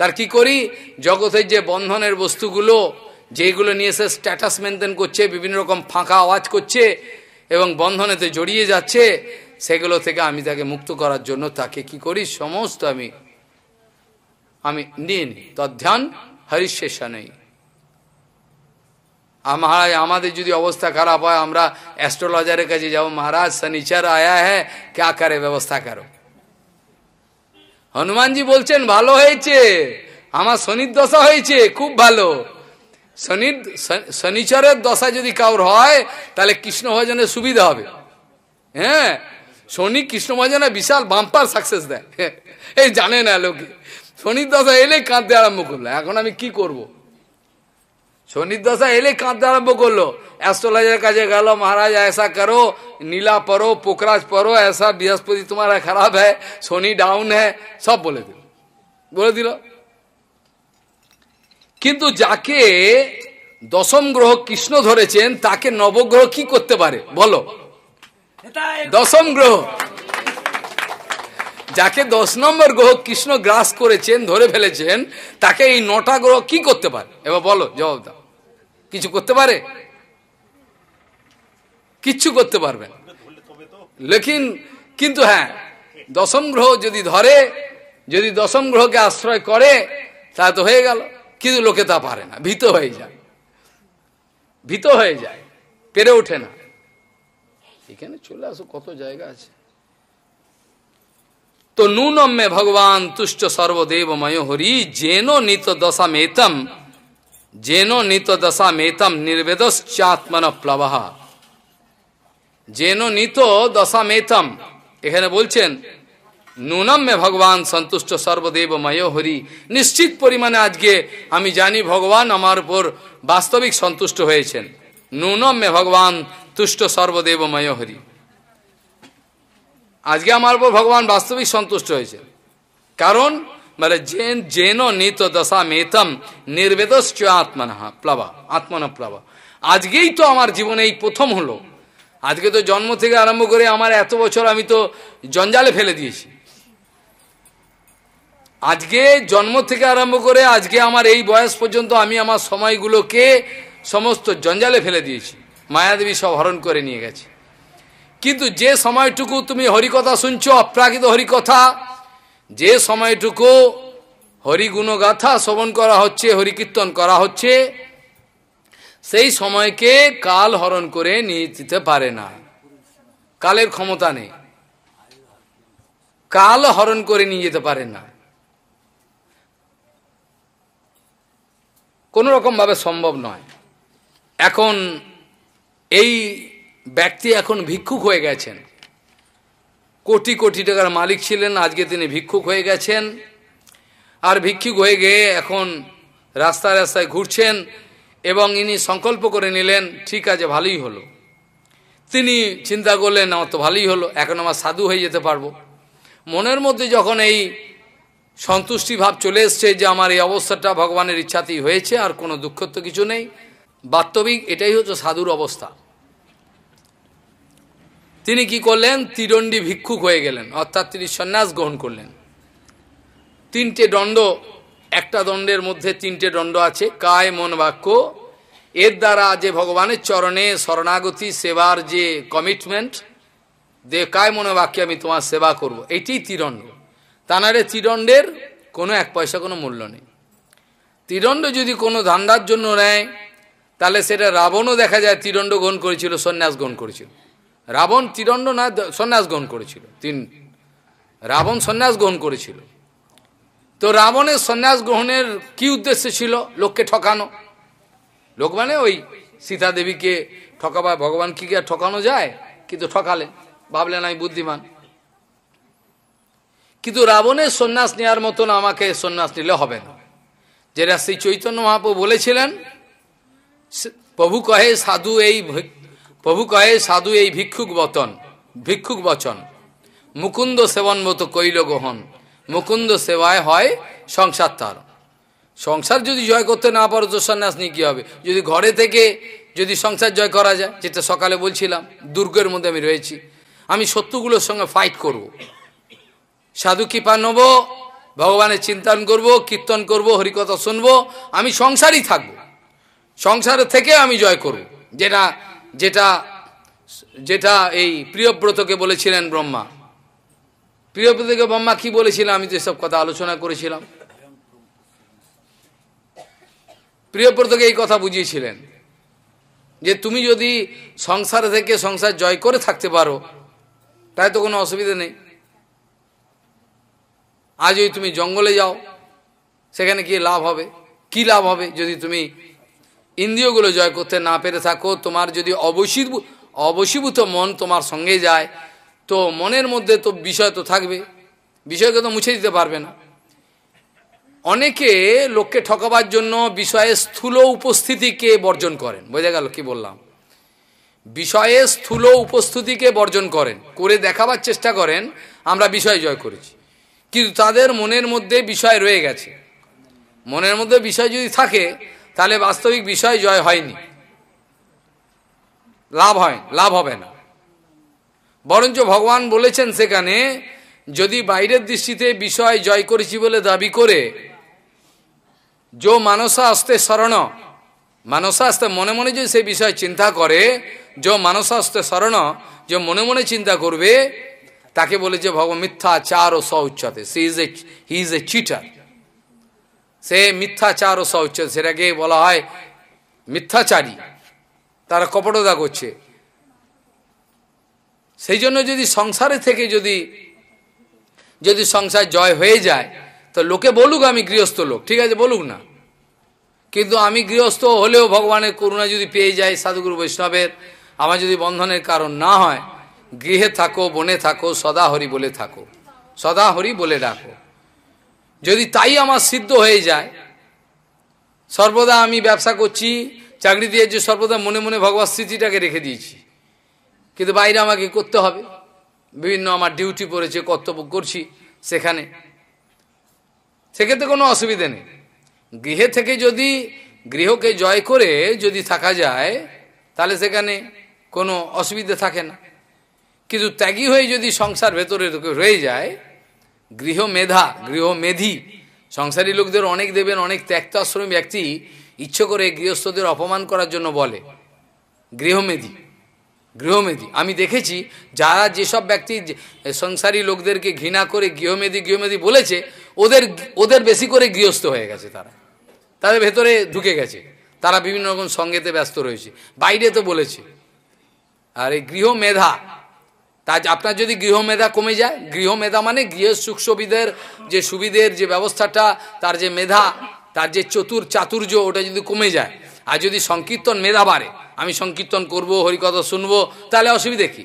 Speaker 1: তার কি করি জগতের যে বন্ধনের বস্তুগুলো যেগুলো নিয়ে সে স্ট্যাটাস মেনটেন করছে বিভিন্ন রকম ফাঁকা আওয়াজ করছে এবং বন্ধনেতে জড়িয়ে যাচ্ছে সেগুলো থেকে আমি তাকে মুক্ত করার জন্য তাকে কি করি সমস্ত আমি আমি নিয়ে নিই তধ্যান নেই মহারাজ আমাদের যদি অবস্থা খারাপ হয় আমরা অ্যাস্ট্রোলজারের কাছে যাবো মহারাজ শনিচার আয়া হ্যাঁ ক্যা করে ব্যবস্থা করো হনুমানজি বলছেন ভালো হয়েছে আমার শনির দশা হয়েছে খুব ভালো শনির শনিচরের দশা যদি কাউর হয় তাহলে কৃষ্ণ ভজনের সুবিধা হবে হ্যাঁ শনি কৃষ্ণ ভজনে বিশাল বাম্পার সাকসেস দেয় এই জানে না লোকে শনির দশা এলে কাঁদতে আরম্ভ করলো এখন আমি কি করবো শনির এলে কাঁদতে আরম্ভ করলো অ্যাস্ট্রোলজার কাছে গেল মহারাজ এসা করো নীলা পরো পোকরাজ পরো এসা বৃহস্পতি তোমার খারাপ হ্যাঁ শনি ডাউন হ্যাঁ সব বলে দিল বলে দিল কিন্তু যাকে দশম গ্রহ কৃষ্ণ ধরেছেন তাকে নবগ্রহ কি করতে পারে বলো দশম গ্রহ যাকে দশ নম্বর গ্রহ কৃষ্ণ গ্রাস করেছেন ধরে ফেলেছেন তাকে এই নটা গ্রহ কি করতে পারে এবার বলো জবাব দাও কিছু করতে পারে কিচ্ছু করতে পারবে না লেকিন কিন্তু হ্যাঁ দশম গ্রহ যদি ধরে যদি দশম গ্রহকে আশ্রয় করে তা তো হয়ে গেল কিন্তু লোকে তা পারে না ভীত হয়ে যায় ভীত হয়ে যায় পেরে ওঠে না এখানে চলে আসো কত জায়গা আছে তো नूनम में भगवान तुष्ट सर्वदेव मयो हरि जेनो नित दशा मेतम जेनो नित दशा मेतम निर्वेदश्चात्मन प्लवहा যেনো নিত দশামেতম এখানে বলছেন নুনম্যে ভগবান সন্তুষ্ট সর্বদেব ময় হরি নিশ্চিত পরিমাণে আজকে আমি জানি ভগবান আমার উপর বাস্তবিক সন্তুষ্ট হয়েছেন নুনম্যে ভগবান তুষ্ট সর্বদেব ময় হরি আজকে আমার উপর ভগবান বাস্তবিক সন্তুষ্ট হয়েছে কারণ বলে মানে জেন জেন নিত দশা মেতম নির্বেদশ্চ আত্মনাহা প্লাবা আত্মনা প্লাবা আজকেই তো আমার জীবনে এই প্রথম হলো আজকে তো জন্ম থেকে আরম্ভ করে আমার এত বছর আমি তো জঞ্জালে ফেলে দিয়েছি আজকে জন্ম থেকে আরম্ভ করে আজকে আমার এই বয়স পর্যন্ত আমি আমার সময়গুলোকে সমস্ত জঞ্জালে ফেলে দিয়েছি মায়াদেবী সব হরণ করে নিয়ে গেছে কিন্তু যে সময়টুকু তুমি হরিকথা শুনছ অপ্রাকৃত হরিকথা যে সময়টুকু হরিগুণগাথা শ্রবণ করা হচ্ছে হরিকীর্তন করা হচ্ছে সেই সময়কে কাল হরণ করে নিয়ে যেতে পারে না কালের ক্ষমতা নেই কাল হরণ করে নিয়ে যেতে পারে না কোনোরকমভাবে সম্ভব নয় এখন এই ব্যক্তি এখন ভিক্ষুক হয়ে গেছেন কোটি কোটি টাকার মালিক ছিলেন আজকে তিনি ভিক্ষুক হয়ে গেছেন আর ভিক্ষুক হয়ে গিয়ে এখন রাস্তায় রাস্তায় ঘুরছেন এবং ইনি সংকল্প করে নিলেন ঠিক আছে ভালোই হলো তিনি চিন্তা করলেন আমার তো ভালোই হলো এখন আমার সাধু হয়ে যেতে পারবো মনের মধ্যে যখন এই সন্তুষ্টি ভাব চলে এসছে যে আমার এই অবস্থাটা ভগবানের ইচ্ছাতেই হয়েছে আর কোনো দুঃখ তো কিছু নেই বাস্তবিক এটাই হচ্ছে সাধুর অবস্থা তিনি কি করলেন তিরণ্ডী ভিক্ষুক হয়ে গেলেন অর্থাৎ তিনি সন্ন্যাস গ্রহণ করলেন তিনটে দণ্ড একটা দণ্ডের মধ্যে তিনটে দণ্ড আছে কায় মন বাক্য এর দ্বারা যে ভগবানের চরণে শরণাগতি সেবার যে কমিটমেন্ট দে কায় মনে বাক্যে আমি তোমার সেবা করব। এটি তিরণ্ড তানারে তিরণ্ডের কোনো এক পয়সা কোনো মূল্য নেই তিরণ্ড যদি কোনো ধান্দার জন্য নেয় তাহলে সেটা রাবণও দেখা যায় তিরণ্ড গ্রহণ করেছিল সন্ন্যাস গ্রহণ করেছিল রাবণ তিরণ্ড না সন্ন্যাস গ্রহণ করেছিল তিন রাবণ সন্ন্যাস গ্রহণ করেছিল তো রাবণের সন্ন্যাস গ্রহণের কি উদ্দেশ্য ছিল লোককে ঠকানো লোক মানে ওই সীতা দেবীকে ঠকাবা ভগবান কি আর ঠকানো যায় কিন্তু ঠকালে ভাবলেন আমি বুদ্ধিমান কিন্তু রাবণের সন্ন্যাস নেওয়ার মতন আমাকে সন্ন্যাস নিলে হবে না যেটা শ্রী চৈতন্য মহাপ্রভু বলেছিলেন প্রভু কহে সাধু এই প্রভু কয়ে সাধু এই ভিক্ষুক বতন ভিক্ষুক বচন মুকুন্দ সেবন মতো কইল গ্রহণ মুকুন্দ সেবায় হয় সংসার তার সংসার যদি জয় করতে না পারো তো সন্ন্যাস নিয়ে কী হবে যদি ঘরে থেকে যদি সংসার জয় করা যায় যেটা সকালে বলছিলাম দুর্গের মধ্যে আমি রয়েছি আমি শত্রুগুলোর সঙ্গে ফাইট করব। সাধু কৃপা নেব ভগবানের চিন্তন করব কীর্তন করব হরিকথা শুনবো আমি সংসারই থাকব সংসার থেকে আমি জয় করব যেটা যেটা যেটা এই প্রিয়ব্রতকে বলেছিলেন ব্রহ্মা প্রিয়ব্রতকে ব্রহ্মা কি বলেছিলেন আমি তো সব কথা আলোচনা করেছিলাম প্রিয়ব্রতকে এই কথা বুঝিয়েছিলেন যে তুমি যদি সংসার থেকে সংসার জয় করে থাকতে পারো তাই তো কোনো অসুবিধা নেই ওই তুমি জঙ্গলে যাও সেখানে গিয়ে লাভ হবে কি লাভ হবে যদি তুমি ইন্দ্রিয়গুলো জয় করতে না পেরে থাকো তোমার যদি অবশীর অবশীভূত মন তোমার সঙ্গে যায় তো মনের মধ্যে তো বিষয় তো থাকবে বিষয়কে তো মুছে দিতে পারবে না অনেকে লোককে ঠকাবার জন্য বিষয়ে স্থূল উপস্থিতিকে বর্জন করেন বোঝা গেল কি বললাম বিষয়ে স্থূল উপস্থিতিকে বর্জন করেন করে দেখাবার চেষ্টা করেন আমরা বিষয় জয় করেছি কিন্তু তাদের মনের মধ্যে বিষয় রয়ে গেছে মনের মধ্যে বিষয় যদি থাকে তাহলে বাস্তবিক বিষয় জয় হয়নি লাভ হয় লাভ হবে না বরঞ্চ ভগবান বলেছেন সেখানে যদি বাইরের দৃষ্টিতে বিষয় জয় করেছি বলে দাবি করে যো মানসা আস্তে শরণ মানসা আস্তে মনে মনে যদি সেই বিষয় চিন্তা করে যো মানসা আস্তে শরণ যে মনে মনে চিন্তা করবে তাকে বলেছে ভগবান চার ও স উচ্চতে she is a he is a cheater সে মিথ্যাচার ও শৌচ সেটাকে বলা হয় মিথ্যাচারী তারা কপটতা করছে সেই জন্য যদি সংসারে থেকে যদি যদি সংসার জয় হয়ে যায় তো লোকে বলুক আমি গৃহস্থ লোক ঠিক আছে বলুক না কিন্তু আমি গৃহস্থ হলেও ভগবানের করুণা যদি পেয়ে যাই সাধুগুরু বৈষ্ণবের আমার যদি বন্ধনের কারণ না হয় গৃহে থাকো বনে থাকো সদা হরি বলে থাকো সদা হরি বলে ডাকো যদি তাই আমার সিদ্ধ হয়ে যায় সর্বদা আমি ব্যবসা করছি চাকরি দিয়ে যে সর্বদা মনে মনে ভগবত স্মৃতিটাকে রেখে দিয়েছি কিন্তু বাইরে আমাকে করতে হবে বিভিন্ন আমার ডিউটি পড়েছে কর্তব্য করছি সেখানে সেক্ষেত্রে কোনো অসুবিধে নেই গৃহে থেকে যদি গৃহকে জয় করে যদি থাকা যায় তাহলে সেখানে কোনো অসুবিধে থাকে না কিন্তু ত্যাগী হয়ে যদি সংসার ভেতরে রয়ে যায় গৃহমেধা গৃহমেধি সংসারী লোকদের অনেক দেবেন অনেক ত্যাক্তাশ্রমী ব্যক্তি ইচ্ছে করে গৃহস্থদের অপমান করার জন্য বলে গৃহমেধি গৃহমেধি আমি দেখেছি যারা যেসব ব্যক্তি সংসারী লোকদেরকে ঘৃণা করে গৃহমেধি গৃহমেধি বলেছে ওদের ওদের বেশি করে গৃহস্থ হয়ে গেছে তারা তাদের ভেতরে ঢুকে গেছে তারা বিভিন্ন রকম সঙ্গেতে ব্যস্ত রয়েছে বাইরে তো বলেছে আর এই গৃহমেধা তা আপনার যদি গৃহমেধা কমে যায় গৃহমেধা মানে গৃহ সুখ সুবিধের যে সুবিধের যে ব্যবস্থাটা তার যে মেধা তার যে চতুর চাতুর্য ওটা যদি কমে যায় আর যদি সংকীর্তন মেধা বাড়ে আমি সংকীর্তন করব হরিকথা শুনবো তাহলে অসুবিধে কি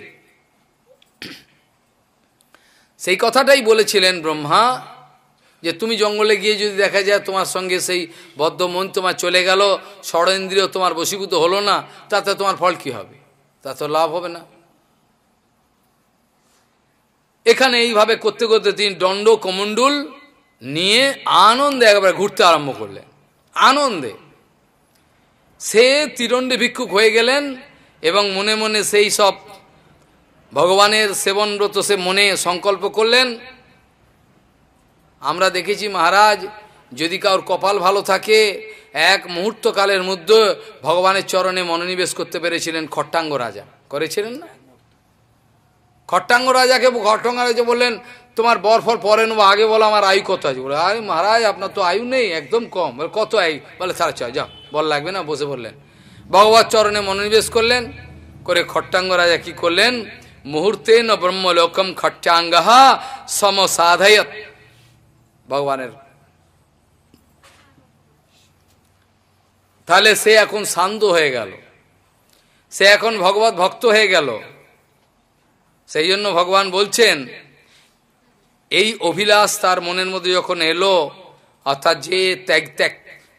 Speaker 1: সেই কথাটাই বলেছিলেন ব্রহ্মা যে তুমি জঙ্গলে গিয়ে যদি দেখা যায় তোমার সঙ্গে সেই বদ্ধ মন তোমার চলে গেল ষড়েন্দ্রিয় তোমার বশীভূত হলো না তাতে তোমার ফল কি হবে তা তো লাভ হবে না এখানে এইভাবে করতে করতে তিনি দণ্ড কমণ্ডুল নিয়ে আনন্দে একবারে ঘুরতে আরম্ভ করলেন আনন্দে সে তিরণ্ডে ভিক্ষুক হয়ে গেলেন এবং মনে মনে সেই সব ভগবানের সেবনব্রত সে মনে সংকল্প করলেন আমরা দেখেছি মহারাজ যদি কারোর কপাল ভালো থাকে এক মুহূর্তকালের মধ্যে ভগবানের চরণে মনোনিবেশ করতে পেরেছিলেন খট্টাঙ্গ রাজা করেছিলেন না খট্টাঙ্গ রাজাকে খট্টাঙ্গ রাজা বললেন তোমার বরফর পরে নেবো আগে বলো আমার আয়ু কত আছে বলে আরে মহারাজ আপনার তো আয়ু নেই একদম কম বলে কত আয়ু বলে সারা ছয় যাও বল লাগবে না বসে বললেন ভগবত চরণে মনোনিবেশ করলেন করে খট্টাঙ্গ রাজা কি করলেন মুহূর্তে ন ব্রহ্মলোকম খট্টাঙ্গহা সমসাধায়ত ভগবানের তাহলে সে এখন শান্ত হয়ে গেল সে এখন ভগবত ভক্ত হয়ে গেল সেই জন্য ভগবান বলছেন এই অভিলাষ তার মনের মধ্যে যখন এলো অর্থাৎ যে ত্যাগ ত্যাগ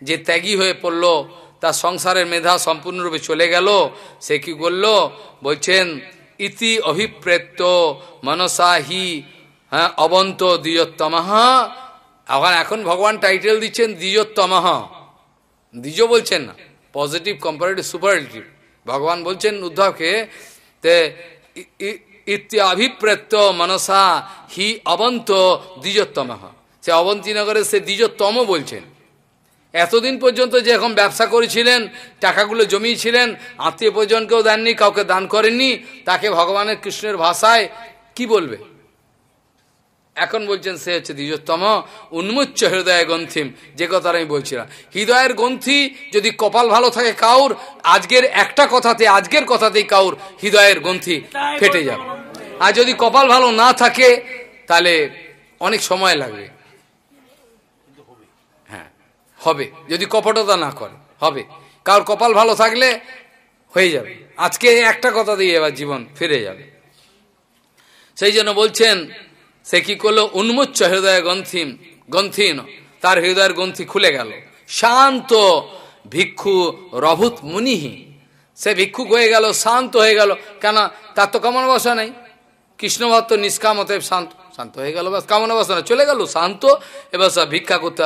Speaker 1: যে ত্যাগী হয়ে পড়ল তার সংসারের মেধা সম্পূর্ণরূপে চলে গেল সে কি করল বলছেন ইতি অভিপ্রেত্য মনসাহি হ্যাঁ অবন্ত দ্বিজোত্তমাহা এখন এখন ভগবান টাইটেল দিচ্ছেন দ্বিজোত্তমাহ দ্বিজ বলছেন না পজিটিভ কম্পারেটিভ সুপারেটিভ ভগবান বলছেন উদ্ধবকে ইত্যাভিপ্রেত্য মনসা হি অবন্ত দ্বিজোত্তম সে অবন্তীনগরে সে দ্বিজোত্তম বলছেন এতদিন পর্যন্ত যেরকম ব্যবসা করেছিলেন টাকাগুলো জমিয়েছিলেন আত্মীয় পরিজনকেও দেননি কাউকে দান করেননি তাকে ভগবানের কৃষ্ণের ভাষায় কি বলবে এখন বলছেন সে হচ্ছে দ্বিজোত্তম উন্মুচ্চ হৃদয় গ্রন্থিম যে কথা আমি বলছিলাম হৃদয়ের গ্রন্থি যদি কপাল ভালো থাকে কাউর আজকের একটা কথাতে আজকের কথাতেই কাউর হৃদয়ের গ্রন্থি ফেটে যাবে আর যদি কপাল ভালো না থাকে তাহলে অনেক সময় লাগবে হ্যাঁ হবে যদি কপটতা না করে হবে কারোর কপাল ভালো থাকলে হয়ে যাবে আজকে একটা কথা দিয়ে এবার জীবন ফিরে যাবে সেই জন্য বলছেন সে কি করলো উন্মুচ্চ হৃদয় গ্রন্থিম গ্রন্থিন তার হৃদয়ের গ্রন্থি খুলে গেল শান্ত ভিক্ষু রভুত মুনিহি সে ভিক্ষুক হয়ে গেল শান্ত হয়ে গেল কেন তার তো কামনা বাসা নেই কৃষ্ণভক্ত নিষ্কাম অতএব শান্ত শান্ত হয়ে গেল বাস কামনা বাসনা চলে গেল শান্ত এবার সব ভিক্ষা করতে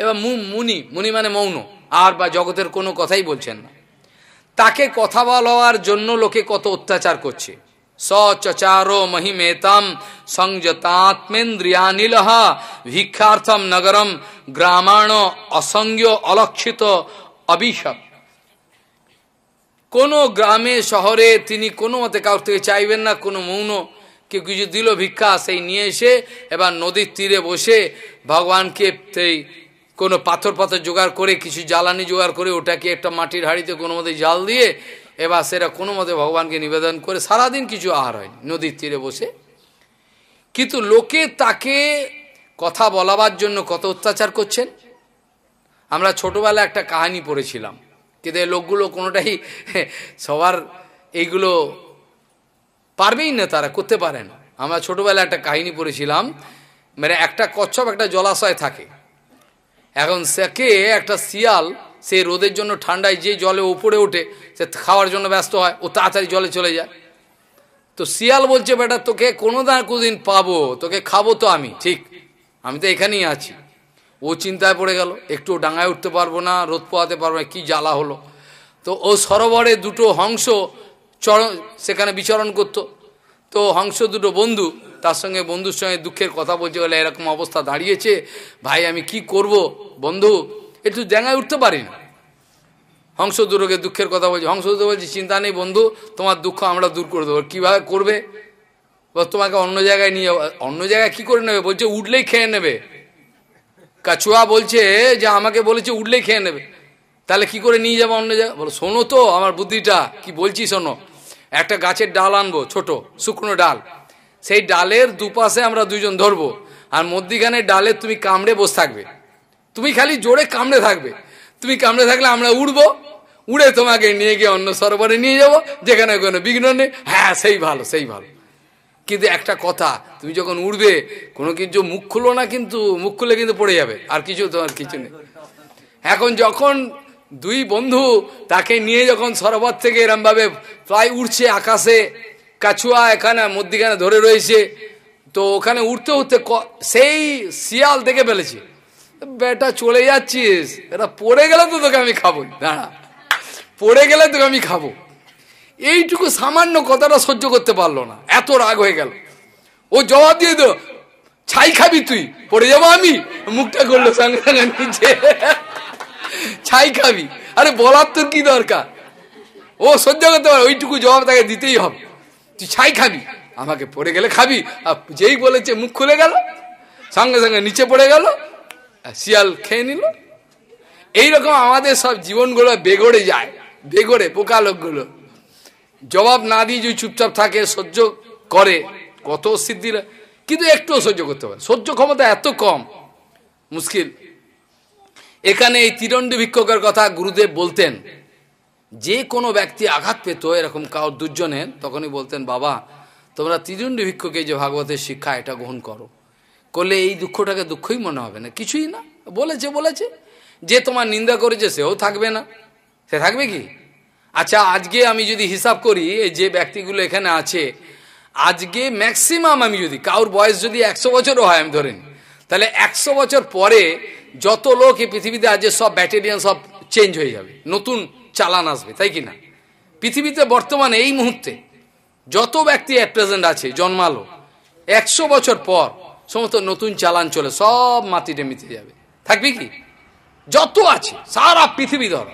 Speaker 1: এবার মুনি মুনি মানে মৌন আর বা জগতের কোনো কথাই বলছেন না তাকে কথা বলার জন্য লোকে কত অত্যাচার করছে सचचारो महिमेतम संजतात्मेन्द्रियानिल भिक्षार्थम नगरम ग्रामाणो অসংজ্ঞ অলক্ষিত অভিশাপ কোনো গ্রামে শহরে তিনি কোনো মতে কাউর থেকে চাইবেন না কোনো মৌন কেউ কিছু দিল ভিক্ষা সেই নিয়ে এসে এবার নদীর তীরে বসে ভগবানকে সেই কোনো পাথর পাথর জোগাড় করে কিছু জ্বালানি জোগাড় করে ওটাকে একটা মাটির হাড়িতে কোনো মতে জাল দিয়ে এবার সেটা কোনো মতে ভগবানকে নিবেদন করে সারাদিন কিছু আহার হয় নদীর তীরে বসে কিন্তু লোকে তাকে কথা বলাবার জন্য কত অত্যাচার করছেন আমরা ছোটবেলা একটা কাহিনী পড়েছিলাম কিন্তু লোকগুলো কোনোটাই সবার এইগুলো পারবেই না তারা করতে পারে না আমরা ছোটবেলা একটা কাহিনী পড়েছিলাম মানে একটা কচ্ছপ একটা জলাশয় থাকে এখন সেকে একটা শিয়াল সে রোদের জন্য ঠান্ডায় যে জলে ওপরে ওঠে সে খাওয়ার জন্য ব্যস্ত হয় ও তাড়াতাড়ি জলে চলে যায় তো শিয়াল বলছে বেটা তোকে কোনো না কোনোদিন পাবো তোকে খাবো তো আমি ঠিক আমি তো এখানেই আছি ও চিন্তায় পড়ে গেল একটু ডাঙায় উঠতে পারবো না রোদ পোয়াতে পারবো না কী জ্বালা হলো তো ও সরোবরে দুটো হংস চর সেখানে বিচরণ করত তো হংস দুটো বন্ধু তার সঙ্গে বন্ধুর সঙ্গে দুঃখের কথা বলছে বলে এরকম অবস্থা দাঁড়িয়েছে ভাই আমি কি করব বন্ধু একটু জায়গায় উঠতে পারি না হংসদুরকে দুঃখের কথা বলছি হংসদুর বলছি চিন্তা নেই বন্ধু তোমার দুঃখ আমরা দূর করে দেবো কীভাবে করবে তোমাকে অন্য জায়গায় নিয়ে অন্য জায়গায় কি করে নেবে বলছে উঠলেই খেয়ে নেবে কাছুয়া বলছে যে আমাকে বলেছে উঠলেই খেয়ে নেবে তাহলে কি করে নিয়ে যাবো অন্য জায়গায় বলো শোনো তো আমার বুদ্ধিটা কি বলছি শোনো একটা গাছের ডাল আনবো ছোট শুকনো ডাল সেই ডালের দুপাশে আমরা দুজন ধরবো আর মধ্যিখানে ডালে তুমি কামড়ে বসে থাকবে তুমি খালি জোরে কামড়ে থাকবে তুমি কামড়ে থাকলে আমরা উড়বো উড়ে তোমাকে নিয়ে গিয়ে অন্য সরোবরে নিয়ে যাব যেখানে কোনো বিঘ্ন নেই হ্যাঁ সেই ভালো সেই ভালো কিন্তু একটা কথা তুমি যখন উড়বে কোনো কিছু মুখ খুলো না কিন্তু মুখ খুলে কিন্তু পড়ে যাবে আর কিছু তোমার কিছু নেই এখন যখন দুই বন্ধু তাকে নিয়ে যখন সরোবর থেকে এরমভাবে প্রায় উড়ছে আকাশে কাছুয়া এখানে মধ্যিখানে ধরে রয়েছে তো ওখানে উঠতে উঠতে সেই শিয়াল দেখে ফেলেছে বেটা চলে যাচ্ছিস এটা পড়ে গেলে তো তোকে আমি খাবো দাঁড়া পড়ে গেলে তোকে আমি খাবো এইটুকু সামান্য কথাটা সহ্য করতে পারলো না এত রাগ হয়ে গেল ও জবাব দিয়ে দো ছাই খাবি তুই পড়ে যাবো আমি মুখটা করলো সঙ্গে সঙ্গে নিচে ছাই খাবি আরে বলার তোর কি দরকার ও সহ্য করতে পারে ওইটুকু জবাব তাকে দিতেই হবে তুই ছাই খাবি আমাকে পড়ে গেলে খাবি আর যেই বলেছে মুখ খুলে গেল সঙ্গে সঙ্গে নিচে পড়ে গেল শিয়াল খেয়ে নিল এইরকম আমাদের সব জীবনগুলো বেগড়ে যায় বেগড়ে পোকা লোকগুলো জবাব না দিয়ে যদি চুপচাপ থাকে সহ্য করে কত সিদ্ধির কিন্তু একটুও সহ্য করতে পারে সহ্য ক্ষমতা এত কম মুশকিল এখানে এই তিরণ্ড ভিক্ষকের কথা গুরুদেব বলতেন যে কোনো ব্যক্তি আঘাত পেত এরকম কাউর দুজনের তখনই বলতেন বাবা তোমরা তিরণ্ড ভিক্ষকে যে ভাগবতের শিক্ষা এটা গ্রহণ করো করলে এই দুঃখটাকে দুঃখই মনে হবে না কিছুই না বলেছে বলেছে যে তোমার নিন্দা করেছে সেও থাকবে না সে থাকবে কি আচ্ছা আজকে আমি যদি হিসাব করি যে ব্যক্তিগুলো এখানে আছে আজকে ম্যাক্সিমাম আমি যদি কারোর বয়স যদি একশো বছরও হয় আমি ধরেন তাহলে একশো বছর পরে যত লোক এই পৃথিবীতে আছে সব ব্যাটেরিয়ান সব চেঞ্জ হয়ে যাবে নতুন চালান আসবে তাই কি না পৃথিবীতে বর্তমানে এই মুহূর্তে যত ব্যক্তি অ্যাট প্রেজেন্ট আছে জন্মালো একশো বছর পর সমস্ত নতুন চালান চলে সব মাটিতে মিশে যাবে থাকবে কি যত আছে সারা পৃথিবী ধর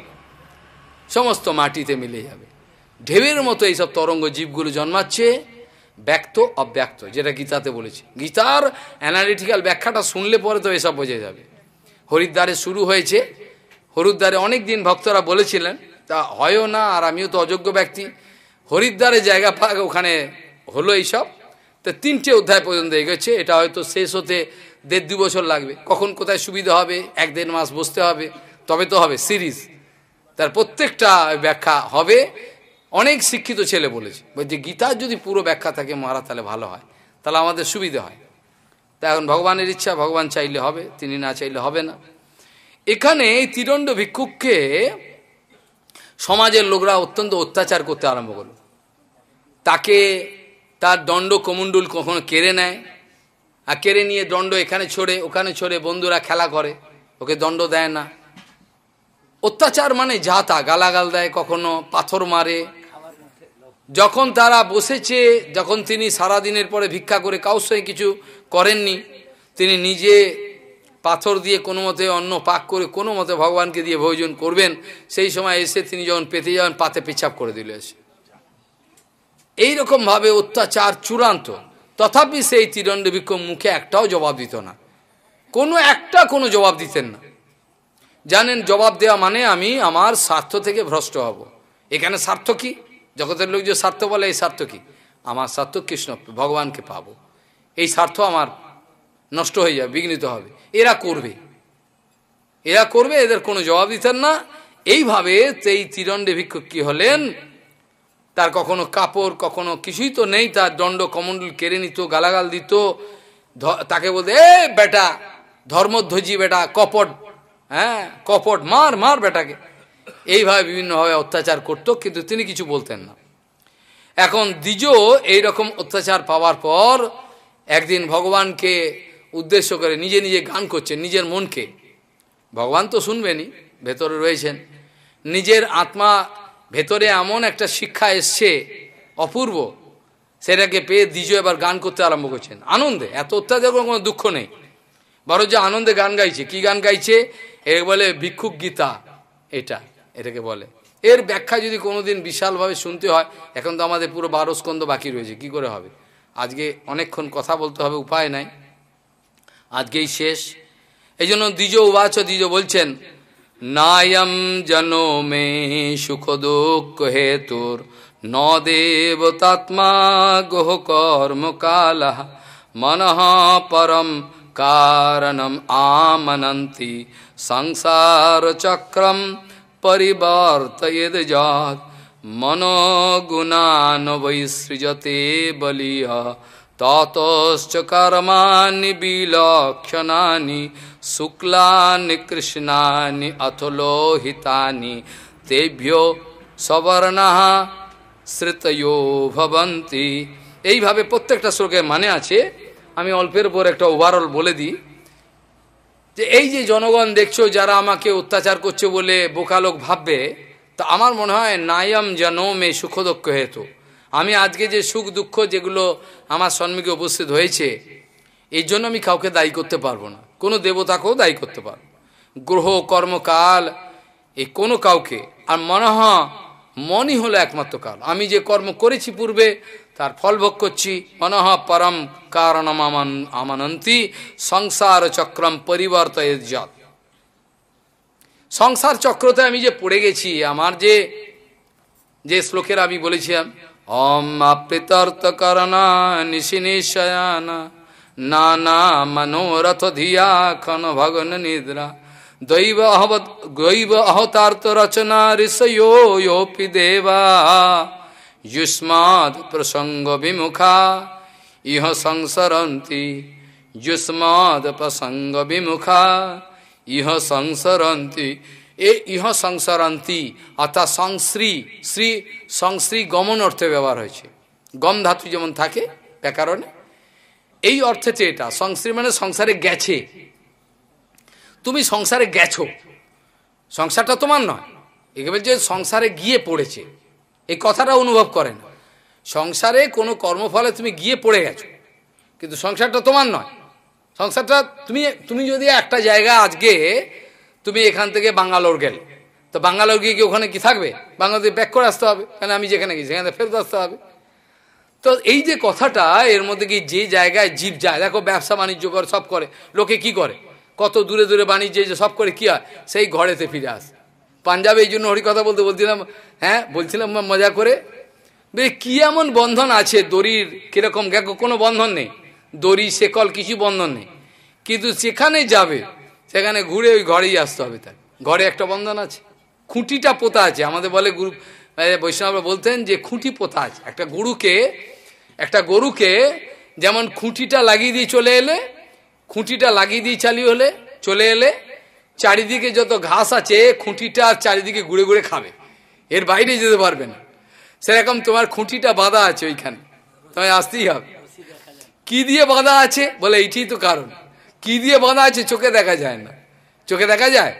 Speaker 1: সমস্ত মাটিতে মিলে যাবে ঢেবের মতো এইসব তরঙ্গ জীবগুলো জন্মাচ্ছে ব্যক্ত অব্যক্ত যেটা গীতাতে বলেছে গীতার অ্যানালিটিক্যাল ব্যাখ্যাটা শুনলে পরে তো এসব বোঝা যাবে হরিদ্বারে শুরু হয়েছে হরিদ্বারে অনেক দিন ভক্তরা বলেছিলেন তা হয়ও না আর আমিও তো অযোগ্য ব্যক্তি হরিদ্বারে জায়গা পাক ওখানে হলো এইসব তা তিনটে অধ্যায় পর্যন্ত এগোচ্ছে এটা হয়তো শেষ হতে দেড় দু বছর লাগবে কখন কোথায় সুবিধা হবে এক দেড় মাস বসতে হবে তবে তো হবে সিরিজ তার প্রত্যেকটা ব্যাখ্যা হবে অনেক শিক্ষিত ছেলে বলেছে যে গীতার যদি পুরো ব্যাখ্যা থাকে মারা তাহলে ভালো হয় তাহলে আমাদের সুবিধে হয় তা এখন ভগবানের ইচ্ছা ভগবান চাইলে হবে তিনি না চাইলে হবে না এখানে এই তিরণ্ড ভিক্ষুককে সমাজের লোকরা অত্যন্ত অত্যাচার করতে আরম্ভ করল তাকে তার দণ্ড কমণ্ডুল কখনো কেড়ে নেয় আর কেড়ে নিয়ে দণ্ড এখানে ছড়ে ওখানে ছড়ে বন্ধুরা খেলা করে ওকে দণ্ড দেয় না অত্যাচার মানে যাতা গালাগাল দেয় কখনো পাথর মারে যখন তারা বসেছে যখন তিনি সারা দিনের পরে ভিক্ষা করে কাউর সঙ্গে কিছু করেননি তিনি নিজে পাথর দিয়ে কোনো মতে অন্ন পাক করে কোনো মতে ভগবানকে দিয়ে ভোজন করবেন সেই সময় এসে তিনি যখন পেতে যাবেন পাতে পেছাপ করে দিলে এসে এই ভাবে অত্যাচার চূড়ান্ত তথাপি সেই তিরণ্ডবিক্ষ মুখে একটাও জবাব দিত না কোনো একটা কোনো জবাব দিতেন না জানেন জবাব দেওয়া মানে আমি আমার স্বার্থ থেকে ভ্রষ্ট হব এখানে স্বার্থ কি জগতের লোক যে স্বার্থ বলে এই স্বার্থ কি আমার স্বার্থ কৃষ্ণ ভগবানকে পাবো এই স্বার্থ আমার নষ্ট হয়ে যাবে বিঘ্নিত হবে এরা করবে এরা করবে এদের কোনো জবাব দিতেন না এইভাবে সেই তিরণ্ডে ভিক্ষুক কি হলেন তার কখনো কাপড় কখনো কিছুই তো নেই তার দণ্ড কমণ্ডল কেড়ে নিত গালাগাল দিত তাকে বলতে এ বেটা ধর্মধ্বজি বেটা কপট হ্যাঁ কপট মার মার বেটাকে এইভাবে বিভিন্নভাবে অত্যাচার করত কিন্তু তিনি কিছু বলতেন না এখন দ্বিজ এই রকম অত্যাচার পাওয়ার পর একদিন ভগবানকে উদ্দেশ্য করে নিজে নিজে গান করছেন নিজের মনকে ভগবান তো শুনবেনি ভেতরে রয়েছেন নিজের আত্মা ভেতরে এমন একটা শিক্ষা এসছে অপূর্ব সেটাকে পেয়ে দ্বিজয় এবার গান করতে আরম্ভ করছেন আনন্দে এত অত্যাচার কোনো দুঃখ নেই বড় যে আনন্দে গান গাইছে কি গান গাইছে এ বলে ভিক্ষুক গীতা এটা এটাকে বলে এর ব্যাখ্যা যদি কোনোদিন বিশালভাবে শুনতে হয় এখন তো আমাদের পুরো বারো স্কন্দ বাকি রয়েছে কি করে হবে আজকে অনেকক্ষণ কথা বলতে হবে উপায় নাই আজকেই শেষ এই জন্য দ্বিজ উবাচ দ্বিজ বলছেন नायम जनो मे सुख दुख हेतु न देवतात्मा गोह कर्म काल मन परम कारणम आमनंती संसार चक्रम परिवर्त जात मनो गुणान वैसृजते बलिया ততশ্চ কর্মাণি বিলক্ষণানি শুক্লানি কৃষ্ণানি অথ লোহিতানি তেভ্য সবর্ণ শ্রুতয়ো ভবন্তি এইভাবে প্রত্যেকটা শ্লোকের মানে আছে আমি অল্পের উপর একটা ওভারঅল বলে দিই যে এই যে জনগণ দেখছো যারা আমাকে অত্যাচার করছে বলে বোকালোক ভাববে তা আমার মনে হয় নায়ম জনমে সুখদক্ষ হেতু আমি আজকে যে সুখ দুঃখ যেগুলো আমার সন্মুখে উপস্থিত হয়েছে এই জন্য আমি কাউকে দায়ী করতে পারবো না কোনো দেবতাকেও দায়ী করতে পারবো গ্রহ কর্মকাল এই কোনো কাউকে আর মনহ মনই হলো একমাত্র কাল আমি যে কর্ম করেছি পূর্বে তার ফল ভোগ করছি মনহ পরম কারণ আমান আমানন্তি সংসার চক্রম পরিবর্ত সংসার চক্রতে আমি যে পড়ে গেছি আমার যে যে শ্লোকের আমি বলেছিলাম ओम अपितर्तकरणा निशिनिशयान नाना मनोरथ धिया खन भगन निद्रा दैव अहवत दैव अहतार्थ रचना ऋषयो योपि देवा युष्माद प्रसंग विमुखा इह संसरती युष्माद प्रसंग विमुखा इह संसरती এ ইহ সংসারান্তি অর্থাৎ সংশ্রী শ্রী সংশ্রী গমন অর্থে ব্যবহার হয়েছে গম ধাতু যেমন থাকে ব্যাকরণে এই অর্থেতে এটা সংশ্রী মানে সংসারে গেছে তুমি সংসারে গেছো সংসারটা তোমার নয় একে যে সংসারে গিয়ে পড়েছে এই কথাটা অনুভব করেন সংসারে কোনো কর্মফলে তুমি গিয়ে পড়ে গেছো কিন্তু সংসারটা তোমার নয় সংসারটা তুমি তুমি যদি একটা জায়গা আজকে তুমি এখান থেকে বাঙ্গালোর গেলে তো বাঙ্গালোর গিয়ে কি ওখানে কি থাকবে বাংলাদেশ ব্যাক করে আসতে হবে কেন আমি যেখানে গিয়েছি সেখানে ফেরত আসতে হবে তো এই যে কথাটা এর মধ্যে কি যে জায়গায় জীব যায় দেখো ব্যবসা বাণিজ্য করে সব করে লোকে কি করে কত দূরে দূরে বাণিজ্য যে সব করে কী হয় সেই ঘরেতে ফিরে আসে পাঞ্জাবে এই জন্য কথা বলতে বলছিলাম হ্যাঁ বলছিলাম মজা করে কি এমন বন্ধন আছে দড়ির কীরকম দেখো কোনো বন্ধন নেই দড়ি শেকল কিছু বন্ধন নেই কিন্তু সেখানে যাবে সেখানে ঘুরে ওই ঘরেই আসতে হবে তার ঘরে একটা বন্ধন আছে খুঁটিটা পোতা আছে আমাদের বলে গুরু বৈষ্ণবরা বলতেন যে খুঁটি পোতা আছে একটা গরুকে একটা গরুকে যেমন খুঁটিটা লাগিয়ে দিয়ে চলে এলে খুঁটিটা লাগিয়ে দিয়ে চালিয়ে হলে চলে এলে চারিদিকে যত ঘাস আছে খুঁটিটা চারিদিকে ঘুরে ঘুরে খাবে এর বাইরে যেতে পারবে না সেরকম তোমার খুঁটিটা বাঁধা আছে ওইখানে তোমায় আসতেই হবে কি দিয়ে বাঁধা আছে বলে এইটি তো কারণ কি দিয়ে বাঁধা আছে চোখে দেখা যায় না চোখে দেখা যায়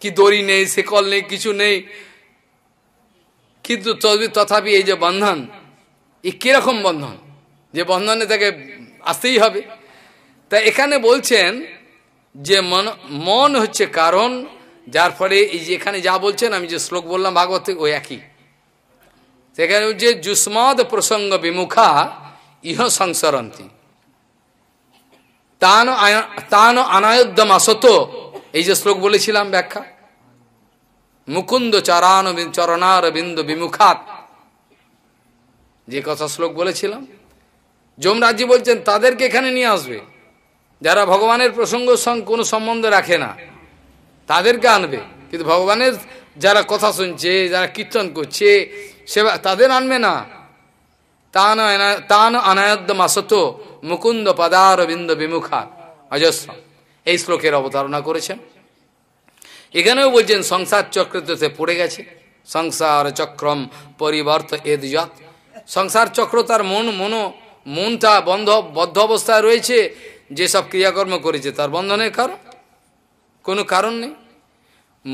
Speaker 1: কি দড়ি নেই শেকল নেই কিছু নেই কিন্তু তথাপি এই যে বন্ধন এ কীরকম বন্ধন যে বন্ধনে তাকে আসতেই হবে তা এখানে বলছেন যে মন মন হচ্ছে কারণ যার ফলে এই যে এখানে যা বলছেন আমি যে শ্লোক বললাম ভাগবত ওই একই সেখানে যে জুস্মদ প্রসঙ্গ বিমুখা ইহ সংসরন্তী তান তান অনায়ুদ্যম আসত এই যে শ্লোক বলেছিলাম ব্যাখ্যা মুকুন্দ চরান চরণার বিন্দু বিমুখাত যে কথা শ্লোক বলেছিলাম যমরাজ্যী বলছেন তাদেরকে এখানে নিয়ে আসবে যারা ভগবানের প্রসঙ্গের সঙ্গে কোনো সম্বন্ধ রাখে না তাদেরকে আনবে কিন্তু ভগবানের যারা কথা শুনছে যারা কীর্তন করছে সেবা তাদের আনবে না তা না তা না অনায়দ্য মুকুন্দ বিন্দ বিমুখা অজস্র এই শ্লোকের অবতারণা করেছেন এখানেও বলছেন সংসার চক্র সে পড়ে গেছে সংসার চক্রম পরিবর্ত এদ সংসার চক্র তার মন মনো মনটা বন্ধ বদ্ধ অবস্থায় রয়েছে যেসব ক্রিয়াকর্ম করেছে তার বন্ধনের কারণ কোনো কারণ নেই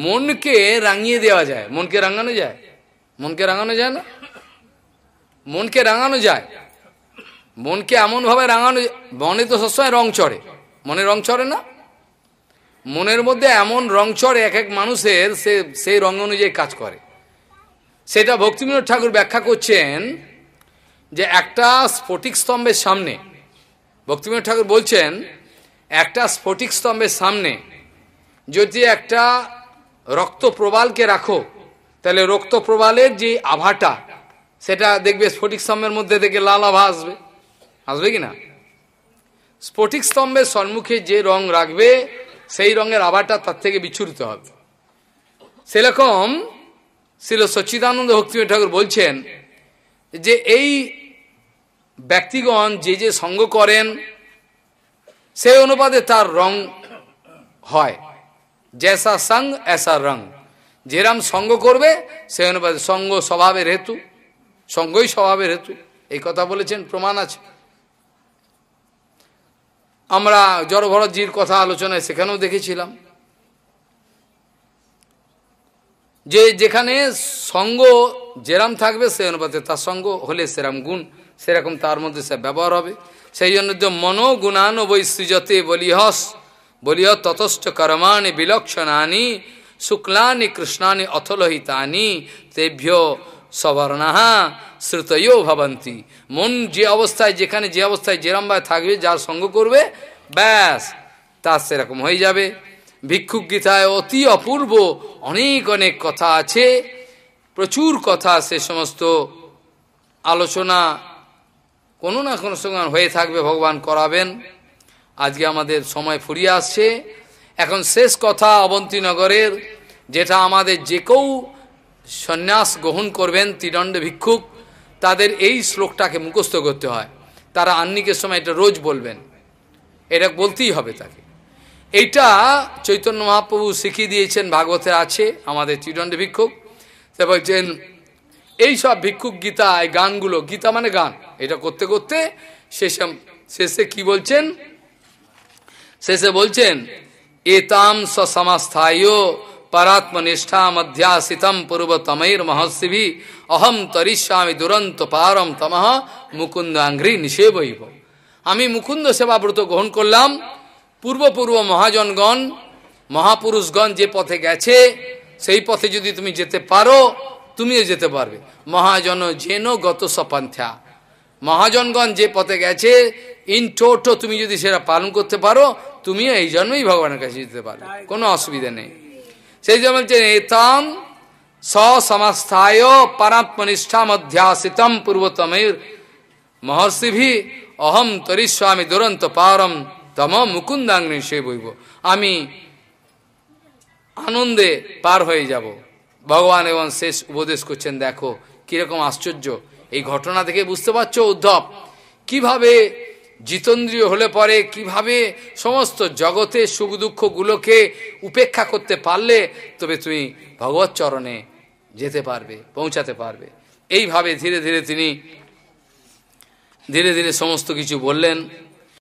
Speaker 1: মনকে রাঙিয়ে দেওয়া যায় মনকে রাঙানো যায় মনকে রাঙানো যায় না মনকে রাঙানো যায় মনকে এমনভাবে রাঙানো মনে তো সবসময় রং চড়ে মনে রং চড়ে না মনের মধ্যে এমন রং চড়ে এক এক মানুষের সে সেই রঙ অনুযায়ী কাজ করে সেটা ভক্তিবিনোদ ঠাকুর ব্যাখ্যা করছেন যে একটা স্ফটিক স্তম্ভের সামনে ভক্তিবিনোদ ঠাকুর বলছেন একটা স্ফটিক স্তম্ভের সামনে যদি একটা রক্ত প্রবালকে রাখো তাহলে রক্ত প্রবালের যে আভাটা সেটা দেখবে স্ফটিক স্তম্ভের মধ্যে থেকে লাল আভা আসবে আসবে কি না স্ফটিক স্তম্ভের সম্মুখে যে রং রাখবে সেই রঙের আবারটা তার থেকে বিচ্ছুরিত হবে সেরকম শিল সচ্চিদানন্দ ভক্তিম ঠাকুর বলছেন যে এই ব্যক্তিগণ যে যে সঙ্গ করেন সেই অনুপাতে তার রং হয় জেসা সঙ্গ এসা রং যেরাম সঙ্গ করবে সে অনুপাতে সঙ্গ স্বভাবের হেতু সঙ্গই স্বভাবের হেতু এই কথা বলেছেন প্রমাণ আছে আমরা জড়ভরতজির কথা আলোচনায় সেখানেও দেখেছিলাম যে যেখানে সঙ্গ যেরাম থাকবে সেই অনুপাতে তার সঙ্গ হলে সেরাম গুণ সেরকম তার মধ্যে সে ব্যবহার হবে সেই জন্য যে মনোগুণান বৈশ্রীজতে বলিহস বলিহ ততষ্ট কর্মাণি বিলক্ষণানি শুক্লানি কৃষ্ণানি অথলহিতানি তেভ্য সবর্ণাহা হ্যাঁ, শ্রুতয়ও ভাবন্তি মন যে অবস্থায় যেখানে যে অবস্থায় যেরমভাবে থাকবে যার সঙ্গ করবে ব্যাস তা সেরকম হয়ে যাবে ভিক্ষুক গীতায় অতি অপূর্ব অনেক অনেক কথা আছে প্রচুর কথা সে সমস্ত আলোচনা কোনো না কোনো সঙ্গে হয়ে থাকবে ভগবান করাবেন আজকে আমাদের সময় ফুরিয়ে আসছে এখন শেষ কথা অবন্তীনগরের যেটা আমাদের যে কেউ সন্ন্যাস গ্রহণ করবেন ত্রিদণ্ড ভিক্ষুক তাদের এই শ্লোকটাকে মুখস্থ করতে হয় তারা আন্নিকের সময় এটা রোজ বলবেন এটা বলতেই হবে তাকে এইটা চৈতন্য মহাপ্রভু শিখিয়ে দিয়েছেন ভাগবতে আছে আমাদের ত্রিদণ্ড ভিক্ষুক সে বলছেন এইসব ভিক্ষুক গীতা এই গানগুলো গীতা মানে গান এটা করতে করতে শেষে শেষে কি বলছেন শেষে বলছেন এতাম সমাস্থায় পরাত্মনিষ্ঠা মধ্যাসিতম পূর্বতমৈর মহর্ষিভি অহম তরিষ্যামি দুরন্ত পারম তমহ মুকুন্দাঙ্ঘ্রি নিষেবইব আমি মুকুন্দ সেবাব্রত গ্রহণ করলাম পূর্বপূর্ব মহাজনগণ মহাপুরুষগণ যে পথে গেছে সেই পথে যদি তুমি যেতে পারো তুমিও যেতে পারবে মহাজন যেন গত সপান্থা মহাজনগণ যে পথে গেছে ইন টোটো তুমি যদি সেটা পালন করতে পারো তুমিও এই জন্মেই ভগবানের কাছে যেতে পারো কোনো অসুবিধা নেই সেই জন্য বলছেন এতম সমাস্থায় পরাত্মনিষ্ঠা মধ্যাসিতম পূর্বতমের মহর্ষিভি অহম তরিস্বামী দুরন্ত পারম তম মুকুন্দাগ্নি সে বইব আমি আনন্দে পার হয়ে যাব ভগবান এবং শেষ উপদেশ করছেন দেখো কিরকম আশ্চর্য এই ঘটনা থেকে বুঝতে পারছো উদ্ধব কিভাবে জিতন্দ্রিয় হলে পরে কিভাবে সমস্ত জগতে সুখ দুঃখগুলোকে উপেক্ষা করতে পারলে তবে তুমি ভগবত চরণে যেতে পারবে পৌঁছাতে পারবে এইভাবে ধীরে ধীরে তিনি ধীরে ধীরে সমস্ত কিছু বললেন